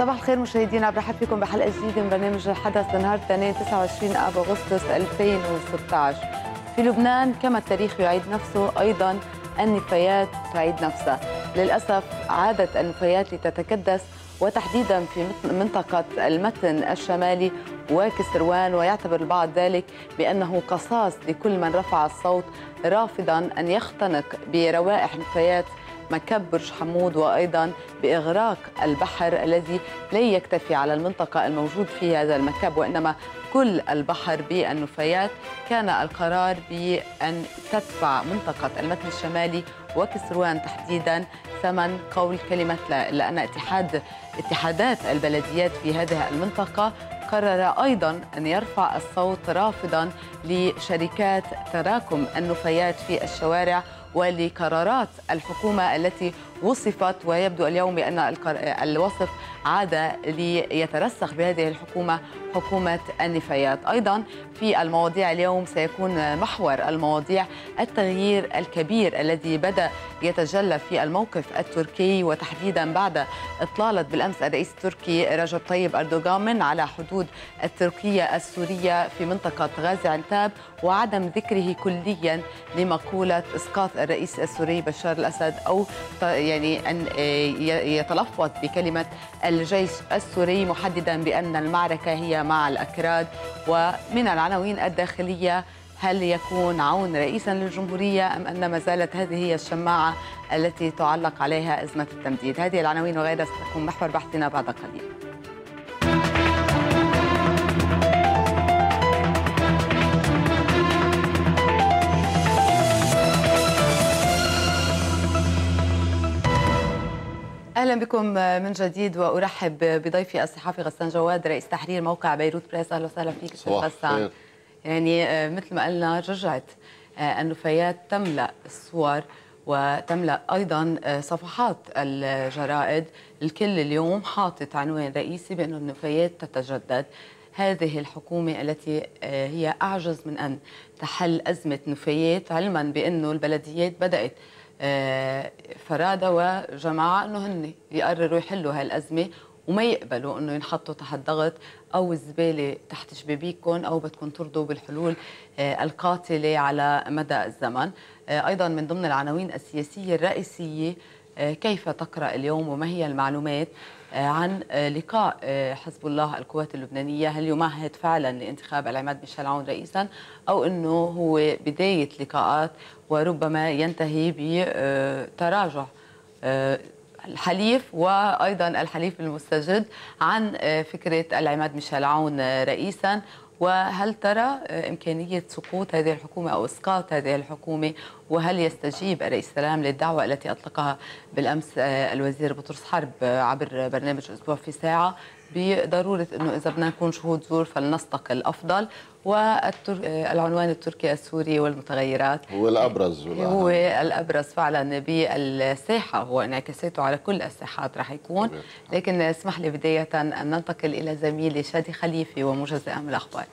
صباح الخير مشاهدينا برحب فيكم بحلقه جديده من برنامج الحدث لنهار الاثنين 29 اب اغسطس 2016 في لبنان كما التاريخ يعيد نفسه ايضا النفايات تعيد نفسها للاسف عادت النفايات لتتكدس وتحديدا في منطقة المتن الشمالي وكسروان ويعتبر البعض ذلك بأنه قصاص لكل من رفع الصوت رافضا أن يختنق بروائح نفايات مكب برج حمود وأيضا بإغراق البحر الذي لا يكتفي على المنطقة الموجود في هذا المكب وإنما كل البحر بالنفايات كان القرار بأن تدفع منطقة المتن الشمالي وكسروان تحديدا ثمن قول كلمة لا لأن اتحاد اتحادات البلديات في هذه المنطقة قرر أيضا أن يرفع الصوت رافضا لشركات تراكم النفايات في الشوارع ولقرارات الحكومة التي وصفت ويبدو اليوم بأن الوصف عاد ليترسخ بهذه الحكومة حكومة النفايات أيضا في المواضيع اليوم سيكون محور المواضيع التغيير الكبير الذي بدأ يتجلى في الموقف التركي وتحديدا بعد إطلالة بالأمس الرئيس التركي رجب طيب أردوغان من على حدود التركية السورية في منطقة غازي عنتاب وعدم ذكره كليا لمقولة إسقاط الرئيس السوري بشار الأسد أو يعني أن يتلفظ بكلمة الجيش السوري محددا بأن المعركة هي مع الأكراد ومن العناوين الداخلية هل يكون عون رئيسا للجمهورية أم أن ما زالت هذه هي الشماعة التي تعلق عليها أزمة التمديد هذه العناوين وغيرها ستكون محور بحثنا بعد قليل اهلا بكم من جديد وارحب بضيفي الصحفي غسان جواد رئيس تحرير موقع بيروت بريس اهلا وسهلا فيك استاذ غسان يعني آه، مثل ما قلنا رجعت آه، النفايات تملا الصور وتملا ايضا آه، صفحات الجرائد الكل اليوم حاطط عنوان رئيسي بانه النفايات تتجدد هذه الحكومة التي هي أعجز من أن تحل أزمة نفايات علما بأنه البلديات بدأت آه، فرادة وجماعة أنه هن يقرروا يحلوا هالأزمة وما يقبلوا أنه ينحطوا تحت ضغط أو الزبالة تحت شبابيكم أو بدكم ترضوا بالحلول آه، القاتلة على مدى الزمن آه، أيضا من ضمن العناوين السياسية الرئيسية كيف تقرأ اليوم وما هي المعلومات آه، عن آه، لقاء آه، حزب الله القوات اللبنانية هل يمهد فعلا لانتخاب العماد ميشيل عون رئيسا أو أنه هو بداية لقاءات وربما ينتهي بتراجع الحليف وايضا الحليف المستجد عن فكره العماد ميشيل عون رئيسا وهل ترى آه، إمكانية سقوط هذه الحكومة أو إسقاط هذه الحكومة وهل يستجيب الرئيس السلام للدعوة التي أطلقها بالأمس آه، الوزير بطرس حرب آه، عبر برنامج أسبوع في ساعة بضروره انه اذا بدنا نكون شهود زور فلنستقل افضل والعنوان آه، التركي السوري والمتغيرات هو الابرز والأهم. هو الابرز فعلا بالساحه هو انعكاساته على كل الساحات رح يكون لكن اسمح لي بدايه ان ننتقل الى زميلي شادي خليفي ومجزئه من الاخبار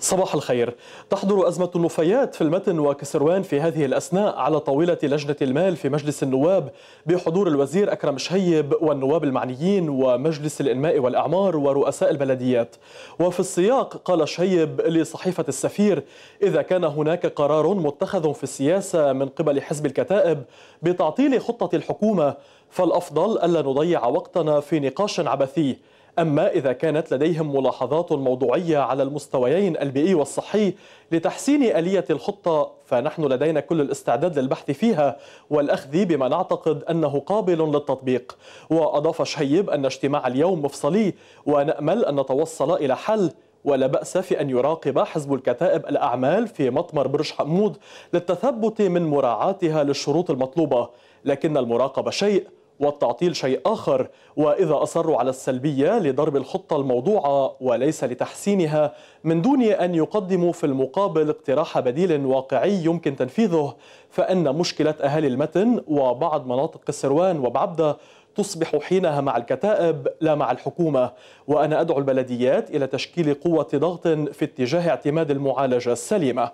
صباح الخير تحضر أزمة النفايات في المتن وكسروان في هذه الأثناء على طاولة لجنة المال في مجلس النواب بحضور الوزير أكرم شهيب والنواب المعنيين ومجلس الإنماء والإعمار ورؤساء البلديات وفي السياق قال شهيب لصحيفة السفير إذا كان هناك قرار متخذ في السياسة من قبل حزب الكتائب بتعطيل خطة الحكومة فالأفضل ألا نضيع وقتنا في نقاش عبثي أما إذا كانت لديهم ملاحظات موضوعية على المستويين البيئي والصحي لتحسين آلية الخطة فنحن لدينا كل الاستعداد للبحث فيها والأخذ بما نعتقد أنه قابل للتطبيق وأضاف شهيب أن اجتماع اليوم مفصلي ونأمل أن نتوصل إلى حل ولا بأس في أن يراقب حزب الكتائب الأعمال في مطمر برج حمود للتثبت من مراعاتها للشروط المطلوبة لكن المراقبة شيء والتعطيل شيء آخر وإذا أصروا على السلبية لضرب الخطة الموضوعة وليس لتحسينها من دون أن يقدموا في المقابل اقتراح بديل واقعي يمكن تنفيذه فإن مشكلة أهالي المتن وبعض مناطق السروان وبعبدة تصبح حينها مع الكتائب لا مع الحكومة وأنا أدعو البلديات إلى تشكيل قوة ضغط في اتجاه اعتماد المعالجة السليمة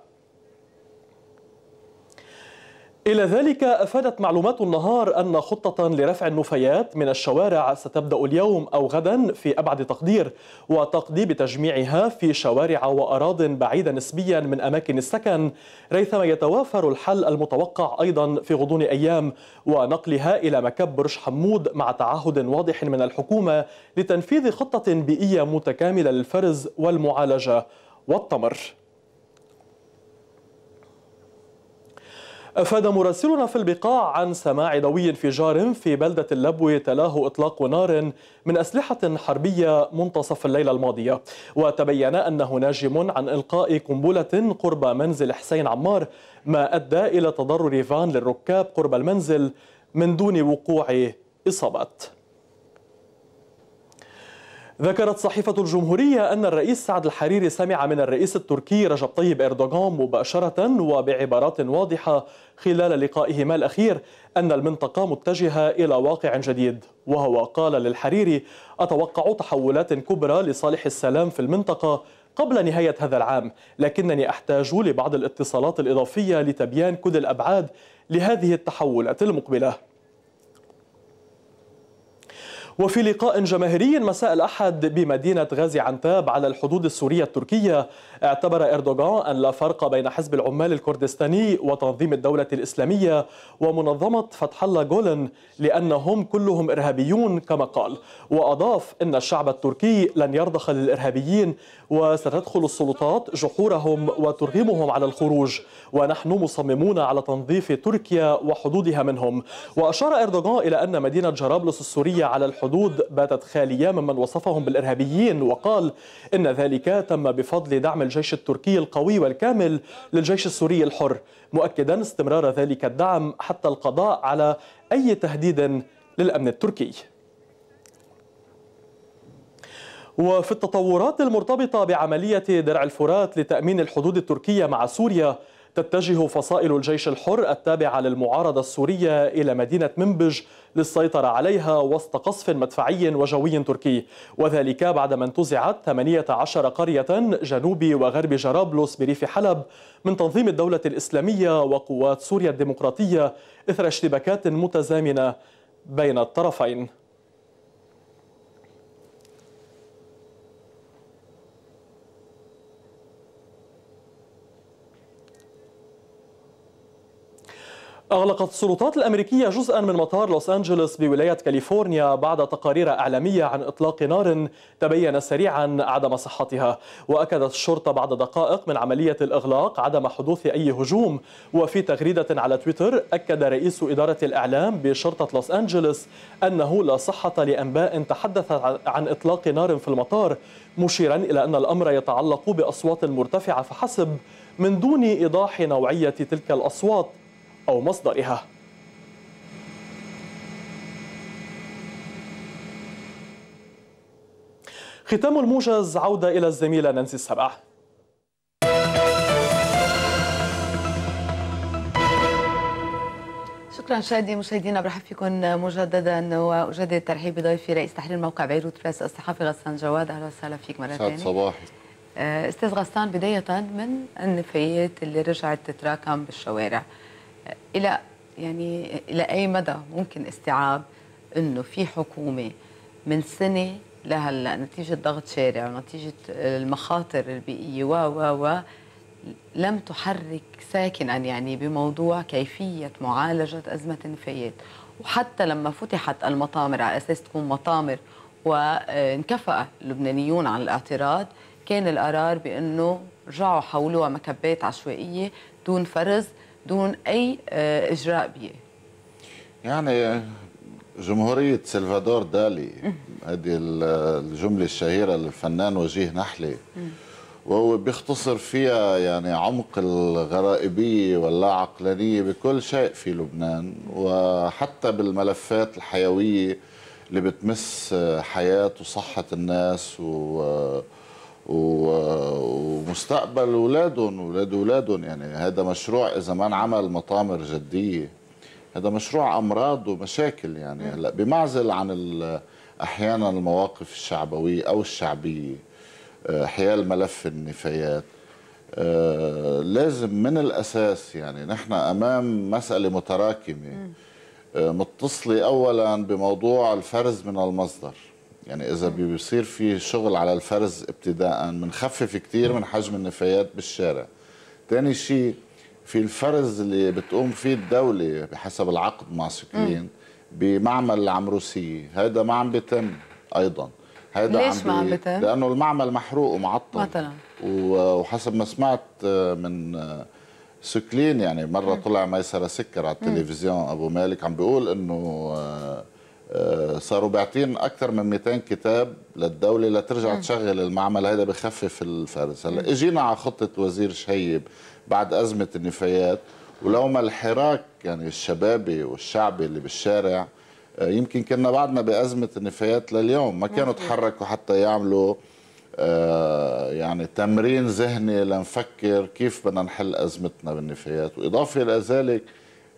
إلى ذلك أفادت معلومات النهار أن خطة لرفع النفايات من الشوارع ستبدأ اليوم أو غدا في أبعد تقدير وتقضي بتجميعها في شوارع وأراض بعيدة نسبيا من أماكن السكن ريثما يتوافر الحل المتوقع أيضا في غضون أيام ونقلها إلى مكب برج حمود مع تعهد واضح من الحكومة لتنفيذ خطة بيئية متكاملة للفرز والمعالجة والتمر أفاد مراسلنا في البقاع عن سماع ضوي انفجار في بلدة اللبو تلاه إطلاق نار من أسلحة حربية منتصف الليلة الماضية وتبين أنه ناجم عن إلقاء قنبلة قرب منزل حسين عمار ما أدى إلى تضرر فان للركاب قرب المنزل من دون وقوع إصابات ذكرت صحيفة الجمهورية أن الرئيس سعد الحريري سمع من الرئيس التركي رجب طيب إردوغان مباشرة وبعبارات واضحة خلال لقائهما الأخير أن المنطقة متجهة إلى واقع جديد وهو قال للحريري أتوقع تحولات كبرى لصالح السلام في المنطقة قبل نهاية هذا العام لكنني أحتاج لبعض الاتصالات الإضافية لتبيان كل الأبعاد لهذه التحولات المقبلة وفي لقاء جماهيري مساء الأحد بمدينة غازي عنتاب على الحدود السورية التركية اعتبر إردوغان أن لا فرق بين حزب العمال الكردستاني وتنظيم الدولة الإسلامية ومنظمة فتح الله جولن لأنهم كلهم إرهابيون كما قال وأضاف أن الشعب التركي لن يرضخ للإرهابيين وستدخل السلطات جحورهم وترغمهم على الخروج ونحن مصممون على تنظيف تركيا وحدودها منهم وأشار إردوغان إلى أن مدينة جرابلس السورية على الحدود باتت خالية ممن وصفهم بالإرهابيين وقال إن ذلك تم بفضل دعم الجيش التركي القوي والكامل للجيش السوري الحر مؤكدا استمرار ذلك الدعم حتى القضاء على أي تهديد للأمن التركي وفي التطورات المرتبطة بعملية درع الفرات لتأمين الحدود التركية مع سوريا تتجه فصائل الجيش الحر التابعة للمعارضة السورية إلى مدينة منبج للسيطرة عليها وسط قصف مدفعي وجوي تركي وذلك بعدما انتزعت 18 قرية جنوب وغرب جرابلس بريف حلب من تنظيم الدولة الإسلامية وقوات سوريا الديمقراطية إثر اشتباكات متزامنة بين الطرفين أغلقت السلطات الأمريكية جزءا من مطار لوس أنجلوس بولاية كاليفورنيا بعد تقارير إعلامية عن إطلاق نار تبين سريعا عدم صحتها وأكدت الشرطة بعد دقائق من عملية الإغلاق عدم حدوث أي هجوم وفي تغريدة على تويتر أكد رئيس إدارة الإعلام بشرطة لوس أنجلوس أنه لا صحة لأنباء تحدثت عن إطلاق نار في المطار مشيرا إلى أن الأمر يتعلق بأصوات مرتفعة فحسب من دون إيضاح نوعية تلك الأصوات أو مصدرها ختام الموجز عودة إلى الزميلة نانسي السبع شكرا شادي مشاهدينا برحب فيكم مجددا واجدد ترحيب بضيفي رئيس تحرير موقع بيروت بريس الصحفي غسان جواد اهلا وسهلا فيك مره ثانيه صباحي آه، استاذ غسان بدايه من النفايات اللي رجعت تتراكم بالشوارع الى يعني الى اي مدى ممكن استيعاب انه في حكومه من سنه لهلا نتيجه ضغط شارع ونتيجه المخاطر البيئيه و و و لم تحرك ساكنا يعني بموضوع كيفيه معالجه ازمه النفايات وحتى لما فتحت المطامر على اساس تكون مطامر وانكفأ اللبنانيون عن الاعتراض كان القرار بانه رجعوا حولوها مكبات عشوائيه دون فرز دون أي آه، إجراء بيه يعني آه، جمهورية سلفادور دالي هذه آه، الجملة الشهيرة للفنان وجيه نحلي وهو بيختصر فيها يعني عمق الغرائبية واللا عقلانية بكل شيء في لبنان وحتى بالملفات الحيوية اللي بتمس حياة وصحة الناس و ومستقبل اولادهم واولاد اولادهم يعني هذا مشروع اذا ما انعمل مطامر جديه هذا مشروع امراض ومشاكل يعني هلا بمعزل عن احيانا المواقف الشعبويه او الشعبيه آه، حيال ملف النفايات آه، لازم من الاساس يعني نحن امام مساله متراكمه آه، متصله اولا بموضوع الفرز من المصدر يعني اذا بيصير في شغل على الفرز ابتداء بنخفف كثير من حجم النفايات بالشارع ثاني شيء في الفرز اللي بتقوم فيه الدولة بحسب العقد مع سكين بمعمل العمروسية هذا ما عم بيتم أيضا هذا ليش عم ما عم بيتم؟ لأنه المعمل محروق ومعطل مثلا وحسب ما سمعت آه، من آه، سكلين يعني مرة طلع ميسرة سكر على التلفزيون أبو مالك عم بيقول إنه آه، آه، صاروا باعتين اكثر من 200 كتاب للدوله لترجع م. تشغل المعمل هذا بخفف الفرز هلا اجينا على خطه وزير شهيب بعد ازمه النفايات ولو ما الحراك يعني الشبابي والشعبي اللي بالشارع آه، يمكن كنا بعدنا بازمه النفايات لليوم ما كانوا تحركوا حتى يعملوا آه، يعني تمرين ذهني لنفكر كيف بدنا نحل ازمتنا بالنفايات واضافه الى ذلك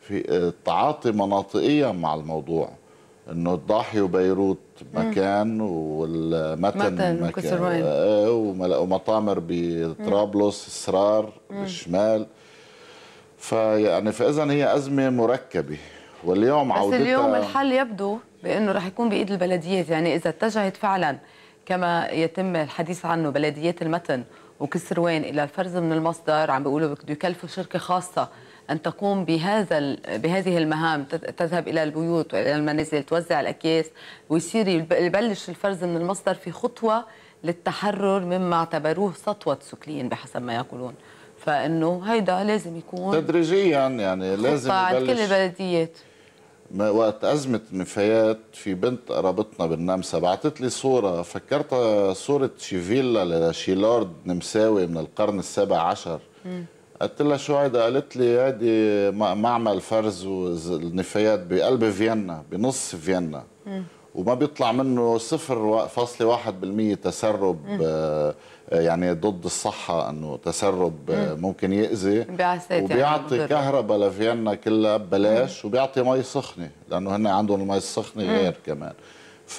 في التعاطي مناطقيا مع الموضوع انه الضاحي وبيروت مكان والمتن مكان آه، ومطامر بطرابلس اسرار بالشمال فيعني فاذا هي ازمه مركبه واليوم بس عودتها اليوم الحل يبدو بانه رح يكون بايد البلديات يعني اذا اتجهت فعلا كما يتم الحديث عنه بلديات المتن وكسروان الى الفرز من المصدر عم بيقولوا بده يكلفوا شركه خاصه أن تقوم بهذا بهذه المهام تذهب إلى البيوت وإلى المنازل توزع الأكياس ويصير يبلش الفرز من المصدر في خطوة للتحرر مما اعتبروه سطوة سكلين بحسب ما يقولون فانه هيدا لازم يكون تدريجيا يعني لازم يبلش كل البلديات وقت أزمة نفايات في بنت قرابتنا بالنمسا بعثت لي صورة فكرتها صورة شي فيلا لشي لورد نمساوي من القرن السابع عشر م. قلت لها شو هيدا قالت لي هيدي معمل فرز والنفايات بقلب فيينا بنص فيينا وما بيطلع منه صفر فاصلة واحد بالمية تسرب آه، يعني ضد الصحة أنه تسرب آه، ممكن يأذي يعني وبيعطي يعني كهرباء لفيينا كلها ببلاش وبيعطي مي سخنة لأنه هن عندهم المي السخنة غير كمان ف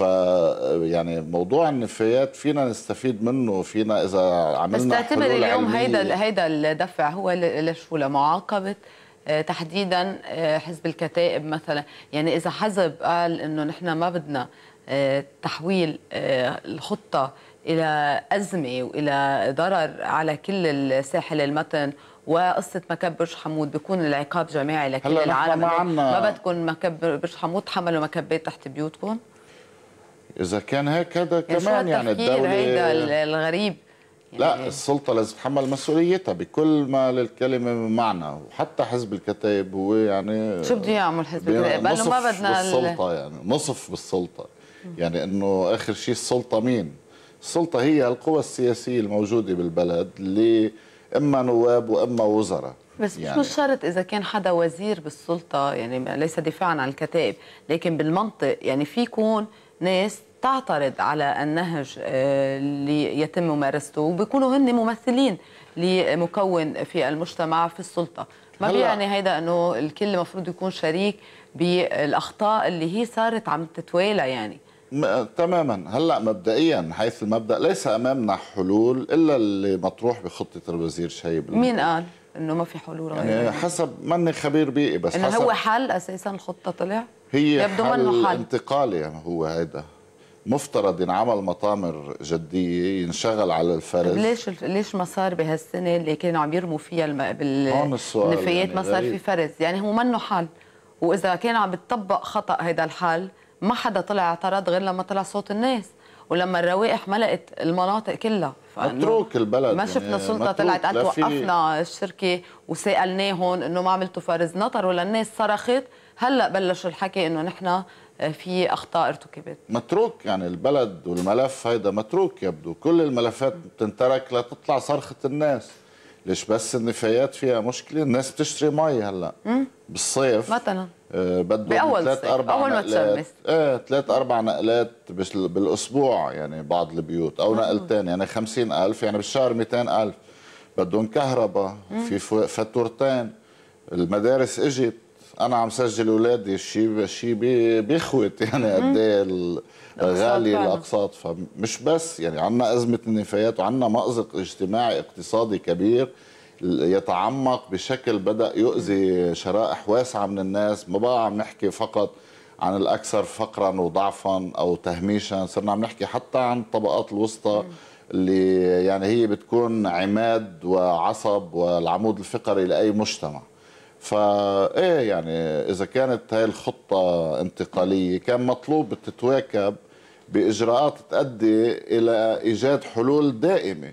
يعني موضوع النفايات فينا نستفيد منه فينا اذا عملنا بس تعتبر اليوم هيدا هيدا الدفع هو لشو لمعاقبه آه، تحديدا آه، حزب الكتائب مثلا يعني اذا حزب قال انه نحن ما بدنا آه، تحويل الخطه الى ازمه والى ضرر على كل الساحل المتن وقصه مكب برج حمود بيكون العقاب جماعي لكل العالم ما, يعني ما بدكم مكب برج حمود تحملوا مكبات تحت بيوتكم اذا كان هيك هذا يعني كمان يعني الدوله هيدا يعني. الغريب يعني لا السلطة لازم تتحمل مسؤوليتها بكل ما للكلمة من معنى وحتى حزب الكتائب هو يعني شو بده يعمل حزب الكتائب؟ قال له ما بدنا السلطة يعني نصف بالسلطة يعني انه اخر شيء السلطة مين؟ السلطة هي القوى السياسية الموجودة بالبلد اللي اما نواب واما وزراء بس يعني مش شرط اذا كان حدا وزير بالسلطة يعني ليس دفاعا عن الكتائب لكن بالمنطق يعني في يكون ناس تعترض على النهج آه، اللي يتم ممارسته وبيكونوا هن ممثلين لمكون في المجتمع في السلطه ما بيعني هيدا انه الكل المفروض يكون شريك بالاخطاء اللي هي صارت عم تتوالى يعني م... تماما هلا مبدئيا حيث المبدا ليس امامنا حلول الا اللي مطروح بخطه الوزير شايب مين قال انه ما في حلول يعني حسب ماني خبير بيئي بس إن حسب هو حل اساسا الخطه طلع هي يبدو حل, حل انتقالي هو هذا مفترض ينعمل مطامر جديه ينشغل على الفرز ليش ليش ما صار بهالسنه اللي كانوا عم يرموا فيها الم... بالنفايات يعني ما صار في فرز يعني هو منه حل واذا كان عم بتطبق خطا هذا الحل ما حدا طلع اعترض غير لما طلع صوت الناس ولما الروائح ملقت المناطق كلها متروك البلد ما شفنا يعني سلطه طلعت قالت وقفنا الشركه وسالناهم انه ما عملتوا فرز نطروا للناس صرخت هلا بلش الحكي انه نحن في اخطاء ارتكبت متروك يعني البلد والملف هيدا متروك يبدو كل الملفات بتنترك لتطلع صرخه الناس ليش بس النفايات فيها مشكله الناس بتشتري مي هلا بالصيف مثلا آه، بدو باول ثلاث اربع اول ما تشمس ايه ثلاث اربع نقلات بالاسبوع يعني بعض البيوت او نقلتين يعني 50000 يعني بالشهر 200000 بدهم كهرباء في فاتورتين المدارس اجت انا عم سجل اولادي شيء شيء بيخوت يعني قد ايه غالي الاقساط فمش بس يعني عندنا ازمه النفايات وعندنا مازق اجتماعي اقتصادي كبير يتعمق بشكل بدا يؤذي شرائح واسعه من الناس ما بقى عم نحكي فقط عن الاكثر فقرا وضعفا او تهميشا صرنا عم نحكي حتى عن الطبقات الوسطى اللي يعني هي بتكون عماد وعصب والعمود الفقري لاي مجتمع فايه يعني اذا كانت هاي الخطه انتقاليه كان مطلوب تتواكب باجراءات تؤدي الى ايجاد حلول دائمه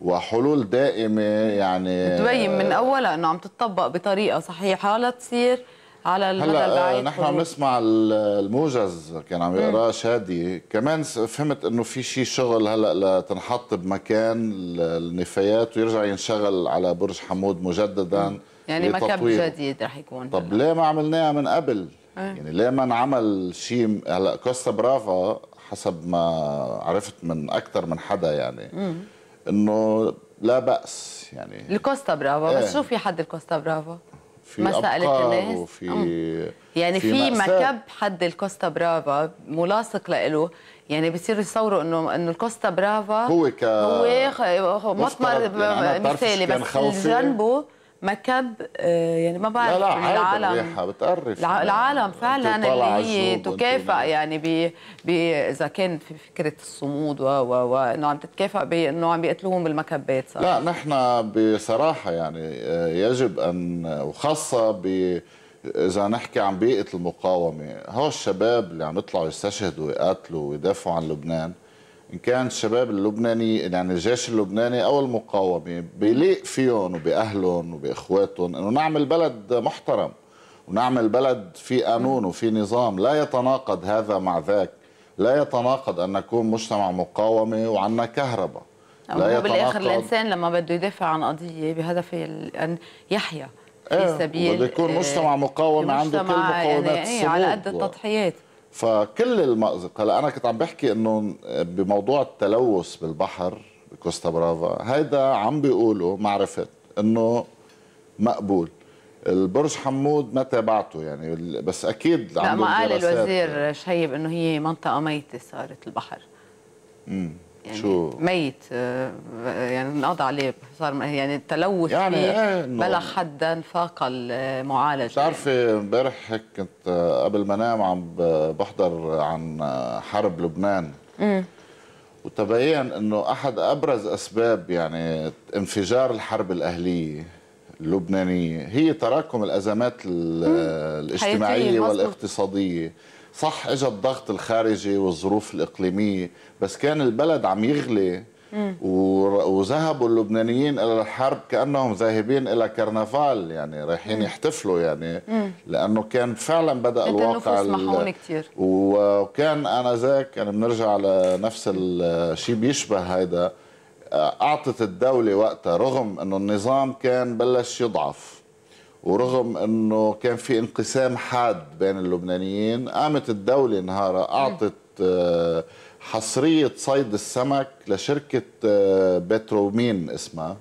وحلول دائمه يعني تبين من اولها انه عم تتطبق بطريقه صحيحه لا تصير على المدى هلا آه، البعيد نحن عم نسمع الموجز كان عم يقراه شادي كمان فهمت انه في شيء شغل هلا لتنحط بمكان النفايات ويرجع ينشغل على برج حمود مجددا مم. يعني مكب جديد رح يكون طب ليه ما عملناها من قبل؟ أه. يعني ليه ما انعمل شيء هلا كوستا برافا حسب ما عرفت من اكثر من حدا يعني انه لا باس يعني الكوستا برافا ايه. بس شو في حد الكوستا برافا؟ في ما سالت الناس وفي يعني في, في مكب حد الكوستا برافا ملاصق له يعني بيصيروا يصوروا انه انه الكوستا برافا هو ك هو مطمر يعني مثالي بس جنبه مكب آه، يعني ما بعرف لا لا العالم بتقرف يعني العالم فعلا اللي هي تكافئ يعني ب اذا كان في فكره الصمود و و وانه عم تتكافئ بانه عم بيقتلوهم بالمكبات صح لا نحن بصراحه يعني آه، يجب ان وخاصه ب اذا نحكي عن بيئه المقاومه هو الشباب اللي عم يطلعوا يستشهدوا ويقاتلوا ويدافعوا عن لبنان ان كان الشباب اللبناني يعني الجيش اللبناني او المقاومه بيليق فيهم وباهلهم وباخواتهم انه نعمل بلد محترم ونعمل بلد في قانون وفي نظام لا يتناقض هذا مع ذاك لا يتناقض ان نكون مجتمع مقاومه وعنا كهرباء لا يتناقض بالاخر الانسان لما بده يدافع عن قضيه بهدف ان يحيا في إيه، سبيل بده يكون آه، مجتمع مقاومه عنده كل مقاومات يعني على قد التضحيات فكل المأزق هلا انا كنت عم بحكي انه بموضوع التلوث بالبحر بكوستا برافا هيدا عم بيقولوا ما عرفت انه مقبول البرج حمود ما تابعته يعني بس اكيد لا ما قال الوزير يعني. شيب انه هي منطقه ميته صارت البحر امم يعني شو. ميت آه، يعني انقضى عليه صار يعني التلوث يعني فيه إيه، بلغ حدا فاق المعالجه آه، بتعرفي يعني. كنت آه، قبل ما انام عم بحضر عن حرب لبنان امم وتبين انه احد ابرز اسباب يعني انفجار الحرب الاهليه اللبنانيه هي تراكم الازمات الاجتماعيه والاقتصاديه مزبوط. صح اجى الضغط الخارجي والظروف الاقليميه بس كان البلد عم يغلي وذهبوا اللبنانيين الى الحرب كانهم ذاهبين الى كرنفال يعني رايحين يحتفلوا يعني لانه كان فعلا بدا الواقع كتير. وكان انا ذاك يعني بنرجع لنفس الشيء بيشبه هيدا اعطت الدوله وقتها رغم انه النظام كان بلش يضعف ورغم انه كان في انقسام حاد بين اللبنانيين قامت الدوله نهارا اعطت آه، حصريه صيد السمك لشركه آه، بترومين اسمها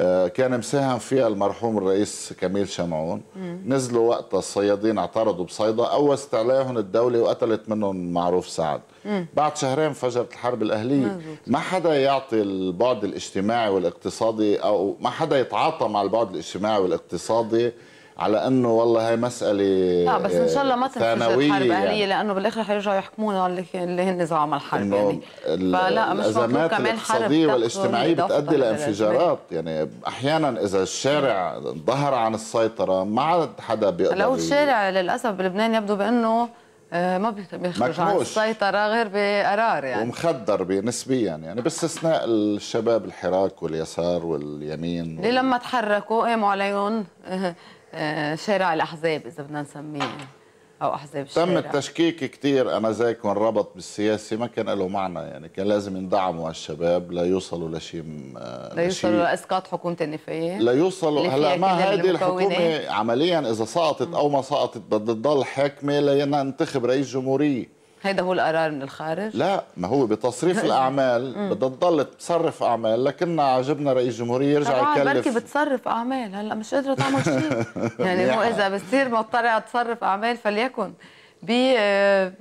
آه، كان مساهم فيها المرحوم الرئيس كميل شمعون نزلوا وقت الصيادين اعترضوا بصيدا أوس استعلاهم الدولة وقتلت منهم معروف سعد مم. بعد شهرين فجرت الحرب الأهلية ما حدا يعطي البعد الاجتماعي والاقتصادي أو ما حدا يتعاطى مع البعد الاجتماعي والاقتصادي على انه والله هي مساله لا بس ان شاء الله ما تنفجر حرب اهليه لانه بالاخر حيرجعوا يحكمونا اللي هن زعماء الحرب يعني فلا مش كمان حرب الاقتصاديه والاجتماعيه بتؤدي لانفجارات يعني احيانا اذا الشارع ظهر عن السيطره ما عاد حدا بيقدر لو الشارع للاسف بلبنان يبدو بانه آه، ما بيخرج عن السيطرة غير بقرار يعني ومخدر نسبيا يعني باستثناء الشباب الحراك واليسار واليمين لما تحركوا قاموا عليهم آه، شارع الاحزاب اذا بدنا نسميه او احزاب الشارع تم التشكيك كثير انا زيكم ربط بالسياسه ما كان له معنى يعني كان لازم يندعموا هالشباب ليوصلوا لشيء آه، لا يوصلوا لاسقاط حكومه النفايات لا يوصلوا هلا ما هذه الحكومه عمليا اذا سقطت او ما سقطت بدها تضل حاكمه لننتخب رئيس جمهوريه هيدا هو القرار من الخارج؟ لا ما هو بتصريف الاعمال بدها تضل تصرف اعمال لكن عجبنا رئيس الجمهوريه يرجع يكلف بركي بتصرف اعمال هلا مش قادره تعمل شيء يعني هو اذا بتصير مضطره تصرف اعمال فليكن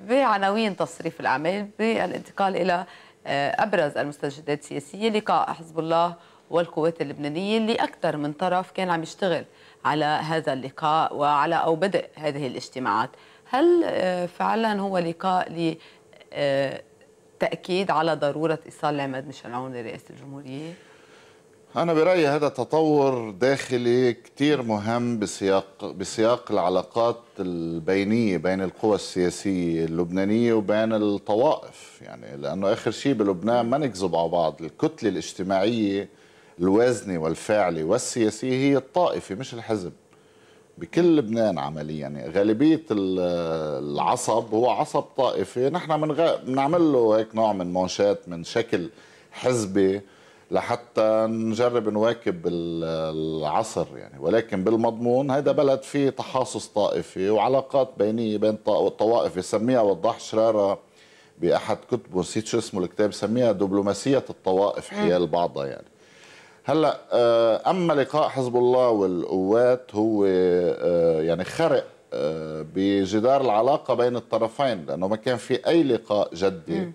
بعناوين تصريف الاعمال بالانتقال الى آه، ابرز المستجدات السياسيه لقاء حزب الله والقوات اللبنانيه اللي اكثر من طرف كان عم يشتغل على هذا اللقاء وعلى او بدء هذه الاجتماعات هل آه، فعلا هو لقاء ل آه، تأكيد على ضرورة إيصال العماد مشعلعون لرئاسة الجمهورية؟ أنا برأيي هذا تطور داخلي كتير مهم بسياق بسياق العلاقات البينية بين القوى السياسية اللبنانية وبين الطوائف يعني لأنه آخر شيء بلبنان ما نكذب على بعض الكتلة الاجتماعية الوازنة والفاعلة والسياسية هي الطائفة مش الحزب بكل لبنان عمليا يعني غالبية العصب هو عصب طائفي نحن بنعمل له هيك نوع من مونشات من شكل حزبي لحتى نجرب نواكب العصر يعني ولكن بالمضمون هذا بلد فيه تحاصص طائفي وعلاقات بينية بين طوائف يسميها وضح شرارة بأحد كتبه نسيت شو اسمه الكتاب سميها دبلوماسية الطوائف حيال بعضها يعني هلا آه، اما لقاء حزب الله والقوات هو آه، يعني خرق آه، بجدار العلاقه بين الطرفين لانه ما كان في اي لقاء جدي م.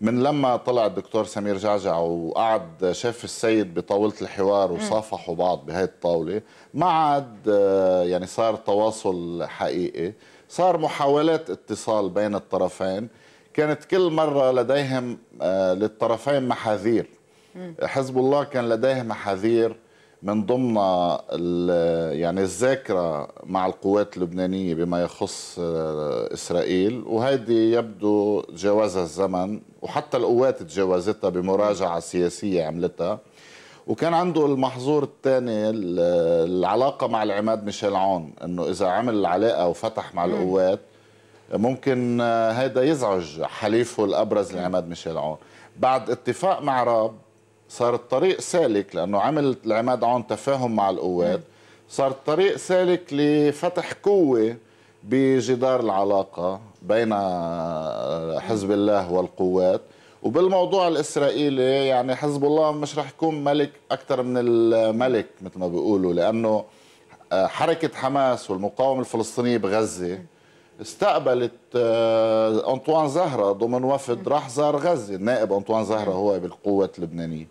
من لما طلع الدكتور سمير جعجع وقعد شاف السيد بطاوله الحوار وصافحوا بعض بهي الطاوله ما عاد يعني صار تواصل حقيقي صار محاولات اتصال بين الطرفين كانت كل مره لديهم للطرفين محاذير حزب الله كان لديه محاذير من ضمن يعني الذاكرة مع القوات اللبنانية بما يخص آه، إسرائيل وهذه يبدو تجاوزها الزمن وحتى القوات تجاوزتها بمراجعة سياسية عملتها وكان عنده المحظور الثاني العلاقة مع العماد ميشيل عون أنه إذا عمل العلاقة وفتح مع القوات ممكن آه، هذا يزعج حليفه الأبرز العماد ميشيل عون بعد اتفاق مع راب صار الطريق سالك لانه عمل العماد عون تفاهم مع القوات صار الطريق سالك لفتح قوه بجدار العلاقه بين حزب الله والقوات وبالموضوع الاسرائيلي يعني حزب الله مش رح يكون ملك اكثر من الملك مثل ما بيقولوا لانه آه، حركه حماس والمقاومه الفلسطينيه بغزه استقبلت آه، انطوان زهرة ضمن وفد راح زار غزة النائب انطوان زهرة هو بالقوات اللبنانية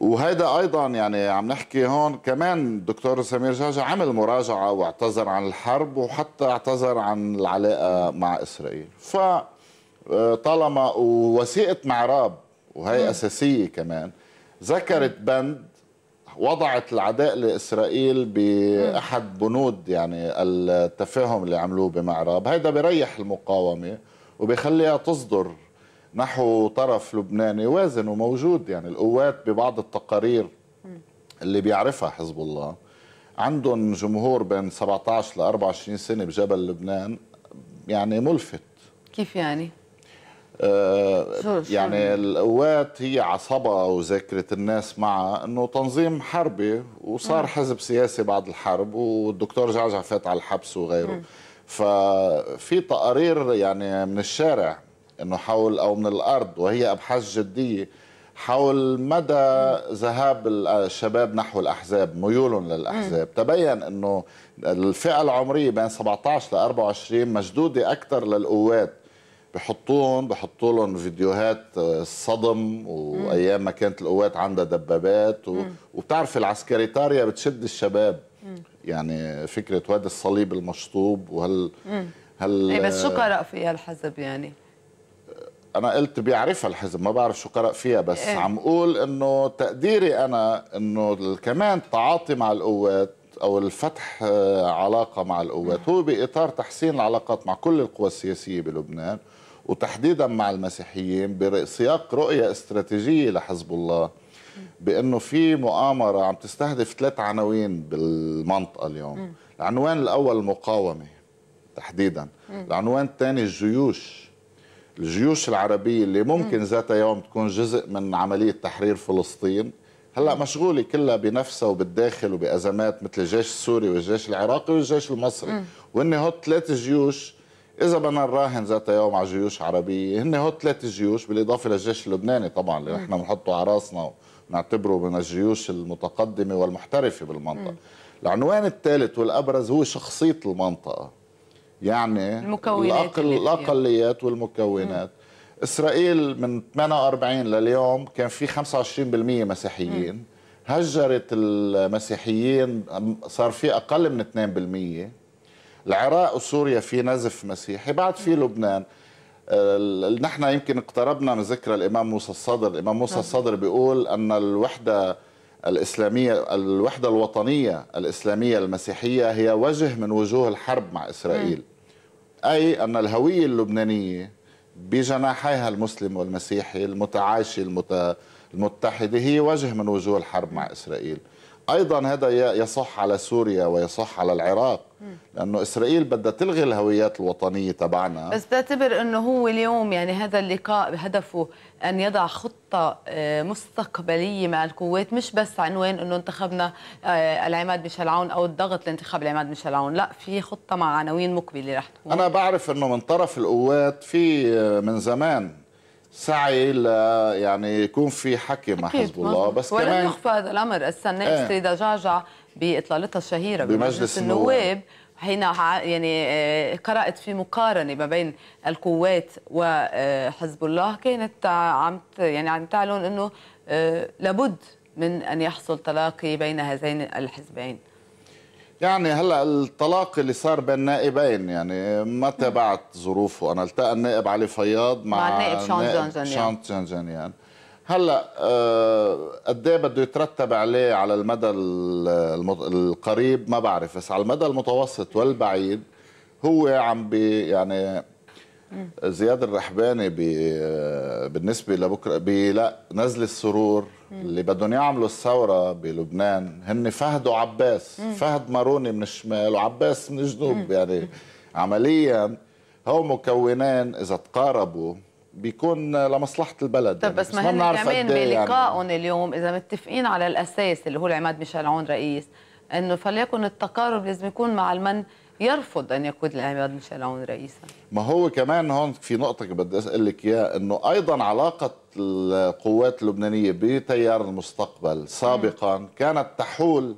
وهيدا ايضا يعني عم نحكي هون كمان دكتور سمير جاجة عمل مراجعه واعتذر عن الحرب وحتى اعتذر عن العلاقه مع اسرائيل ف آه، طالما وثيقه معراب وهي م. اساسيه كمان ذكرت بند وضعت العداء لاسرائيل باحد بنود يعني التفاهم اللي عملوه بمعراب هذا بيريح المقاومه وبيخليها تصدر نحو طرف لبناني وازن وموجود يعني القوات ببعض التقارير اللي بيعرفها حزب الله عندهم جمهور بين 17 ل 24 سنه بجبل لبنان يعني ملفت كيف يعني؟, آه، يعني؟ يعني القوات هي عصبة وذاكرة الناس معها أنه تنظيم حربي وصار حزب سياسي بعد الحرب والدكتور جعجع فات على الحبس وغيره ففي تقارير يعني من الشارع انه حول او من الارض وهي ابحاث جديه حول مدى ذهاب الشباب نحو الاحزاب ميولهم للاحزاب تبين انه الفئه العمريه بين 17 ل 24 مشدوده اكثر للقوات بحطوهم بحطوا لهم فيديوهات الصدم آه، وايام ما كانت القوات عندها دبابات و... وبتعرف العسكريتاريا بتشد الشباب يعني فكره وادي الصليب المشطوب وهل هل إيه، بس شو قرأ فيها الحزب يعني؟ انا قلت بيعرفها الحزب ما بعرف شو قرأ فيها بس إيه؟ عم قول انه تقديري انا انه كمان تعاطي مع القوات او الفتح آه، علاقه مع القوات هو باطار تحسين العلاقات مع كل القوى السياسيه بلبنان وتحديدا مع المسيحيين بسياق رؤيه استراتيجيه لحزب الله بانه في مؤامره عم تستهدف ثلاث عناوين بالمنطقه اليوم العنوان الاول المقاومه تحديدا العنوان الثاني الجيوش الجيوش العربية اللي ممكن ذات يوم تكون جزء من عملية تحرير فلسطين هلا مشغولة كلها بنفسها وبالداخل وبأزمات مثل الجيش السوري والجيش العراقي والجيش المصري وإن هو ثلاث جيوش إذا بدنا نراهن ذات يوم على جيوش عربية هن هو ثلاث جيوش بالإضافة للجيش اللبناني طبعا اللي نحن بنحطه على راسنا ونعتبره من الجيوش المتقدمة والمحترفة بالمنطقة العنوان الثالث والأبرز هو شخصية المنطقة يعني المكونات الأقل الاقليات والمكونات مم. اسرائيل من 48 لليوم كان في 25% مسيحيين مم. هجرت المسيحيين صار في اقل من 2% العراق وسوريا في نزف مسيحي بعد في لبنان نحن يمكن اقتربنا من ذكرى الامام موسى الصدر الامام موسى مم. الصدر بيقول ان الوحده الإسلامية الوحدة الوطنية الإسلامية المسيحية هي وجه من وجوه الحرب مع إسرائيل م. أي أن الهوية اللبنانية بجناحيها المسلم والمسيحي المتعايشة المت... المتحدة هي وجه من وجوه الحرب مع إسرائيل أيضا هذا يصح على سوريا ويصح على العراق لانه اسرائيل بدها تلغي الهويات الوطنيه تبعنا بس تعتبر انه هو اليوم يعني هذا اللقاء بهدفه ان يضع خطه آه، مستقبليه مع القوات مش بس عنوان انه انتخبنا آه، العماد ميشيل عون او الضغط لانتخاب العماد ميشيل عون لا في خطه مع عناوين مقبله رح تكون انا بعرف انه من طرف القوات في آه، من زمان سعي ل يعني يكون في حكي مع حزب الله بس كمان ولن يخفى هذا الامر السنه ايه. دجاجه باطلالتها الشهيره بمجلس, النواب حين يعني آه، قرأت في مقارنة ما بين القوات وحزب آه، الله كانت عم يعني عم تعلن انه آه، لابد من ان يحصل تلاقي بين هذين الحزبين يعني هلا التلاقي اللي صار بين نائبين يعني ما تابعت ظروفه انا التقى النائب علي فياض مع, مع النائب شان جانجانيان شان جانجانيان هلا آه، قد ايه بده يترتب عليه على المدى القريب ما بعرف بس على المدى المتوسط والبعيد هو عم بي يعني زياد الرحباني آه، بالنسبه لبكره لا نزل السرور اللي بدهم يعملوا الثوره بلبنان هن فهد وعباس فهد ماروني من الشمال وعباس من الجنوب يعني عمليا هو مكونين اذا تقاربوا بيكون لمصلحه البلد طب يعني بس ما هن كمان بلقائهم يعني. اليوم اذا متفقين على الاساس اللي هو العماد ميشيل عون رئيس انه فليكن التقارب لازم يكون مع المن يرفض ان يكون العماد ميشيل عون رئيسا ما هو كمان هون في نقطه بدي اسال لك اياها انه ايضا علاقه القوات اللبنانيه بتيار المستقبل سابقا م. كانت تحول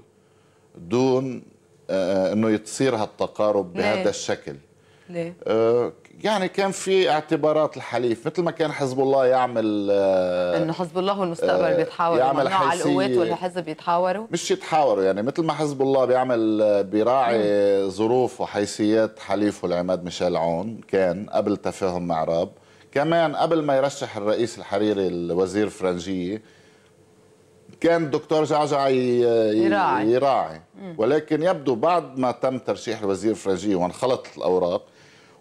دون آه، انه يتصير هالتقارب بهذا الشكل ليه؟ آه، يعني كان في اعتبارات الحليف مثل ما كان حزب الله يعمل آه، انه حزب الله والمستقبل آه، بيتحاوروا يعمل على القوات والحزب يتحاوروا مش يتحاوروا يعني مثل ما حزب الله بيعمل آه، بيراعي ظروف وحيثيات حليفه العماد ميشيل عون كان قبل تفاهم مع راب كمان قبل ما يرشح الرئيس الحريري الوزير فرنجيه كان الدكتور جعجع يراعي, يراعي. ولكن يبدو بعد ما تم ترشيح الوزير الفرنجيه وانخلطت الاوراق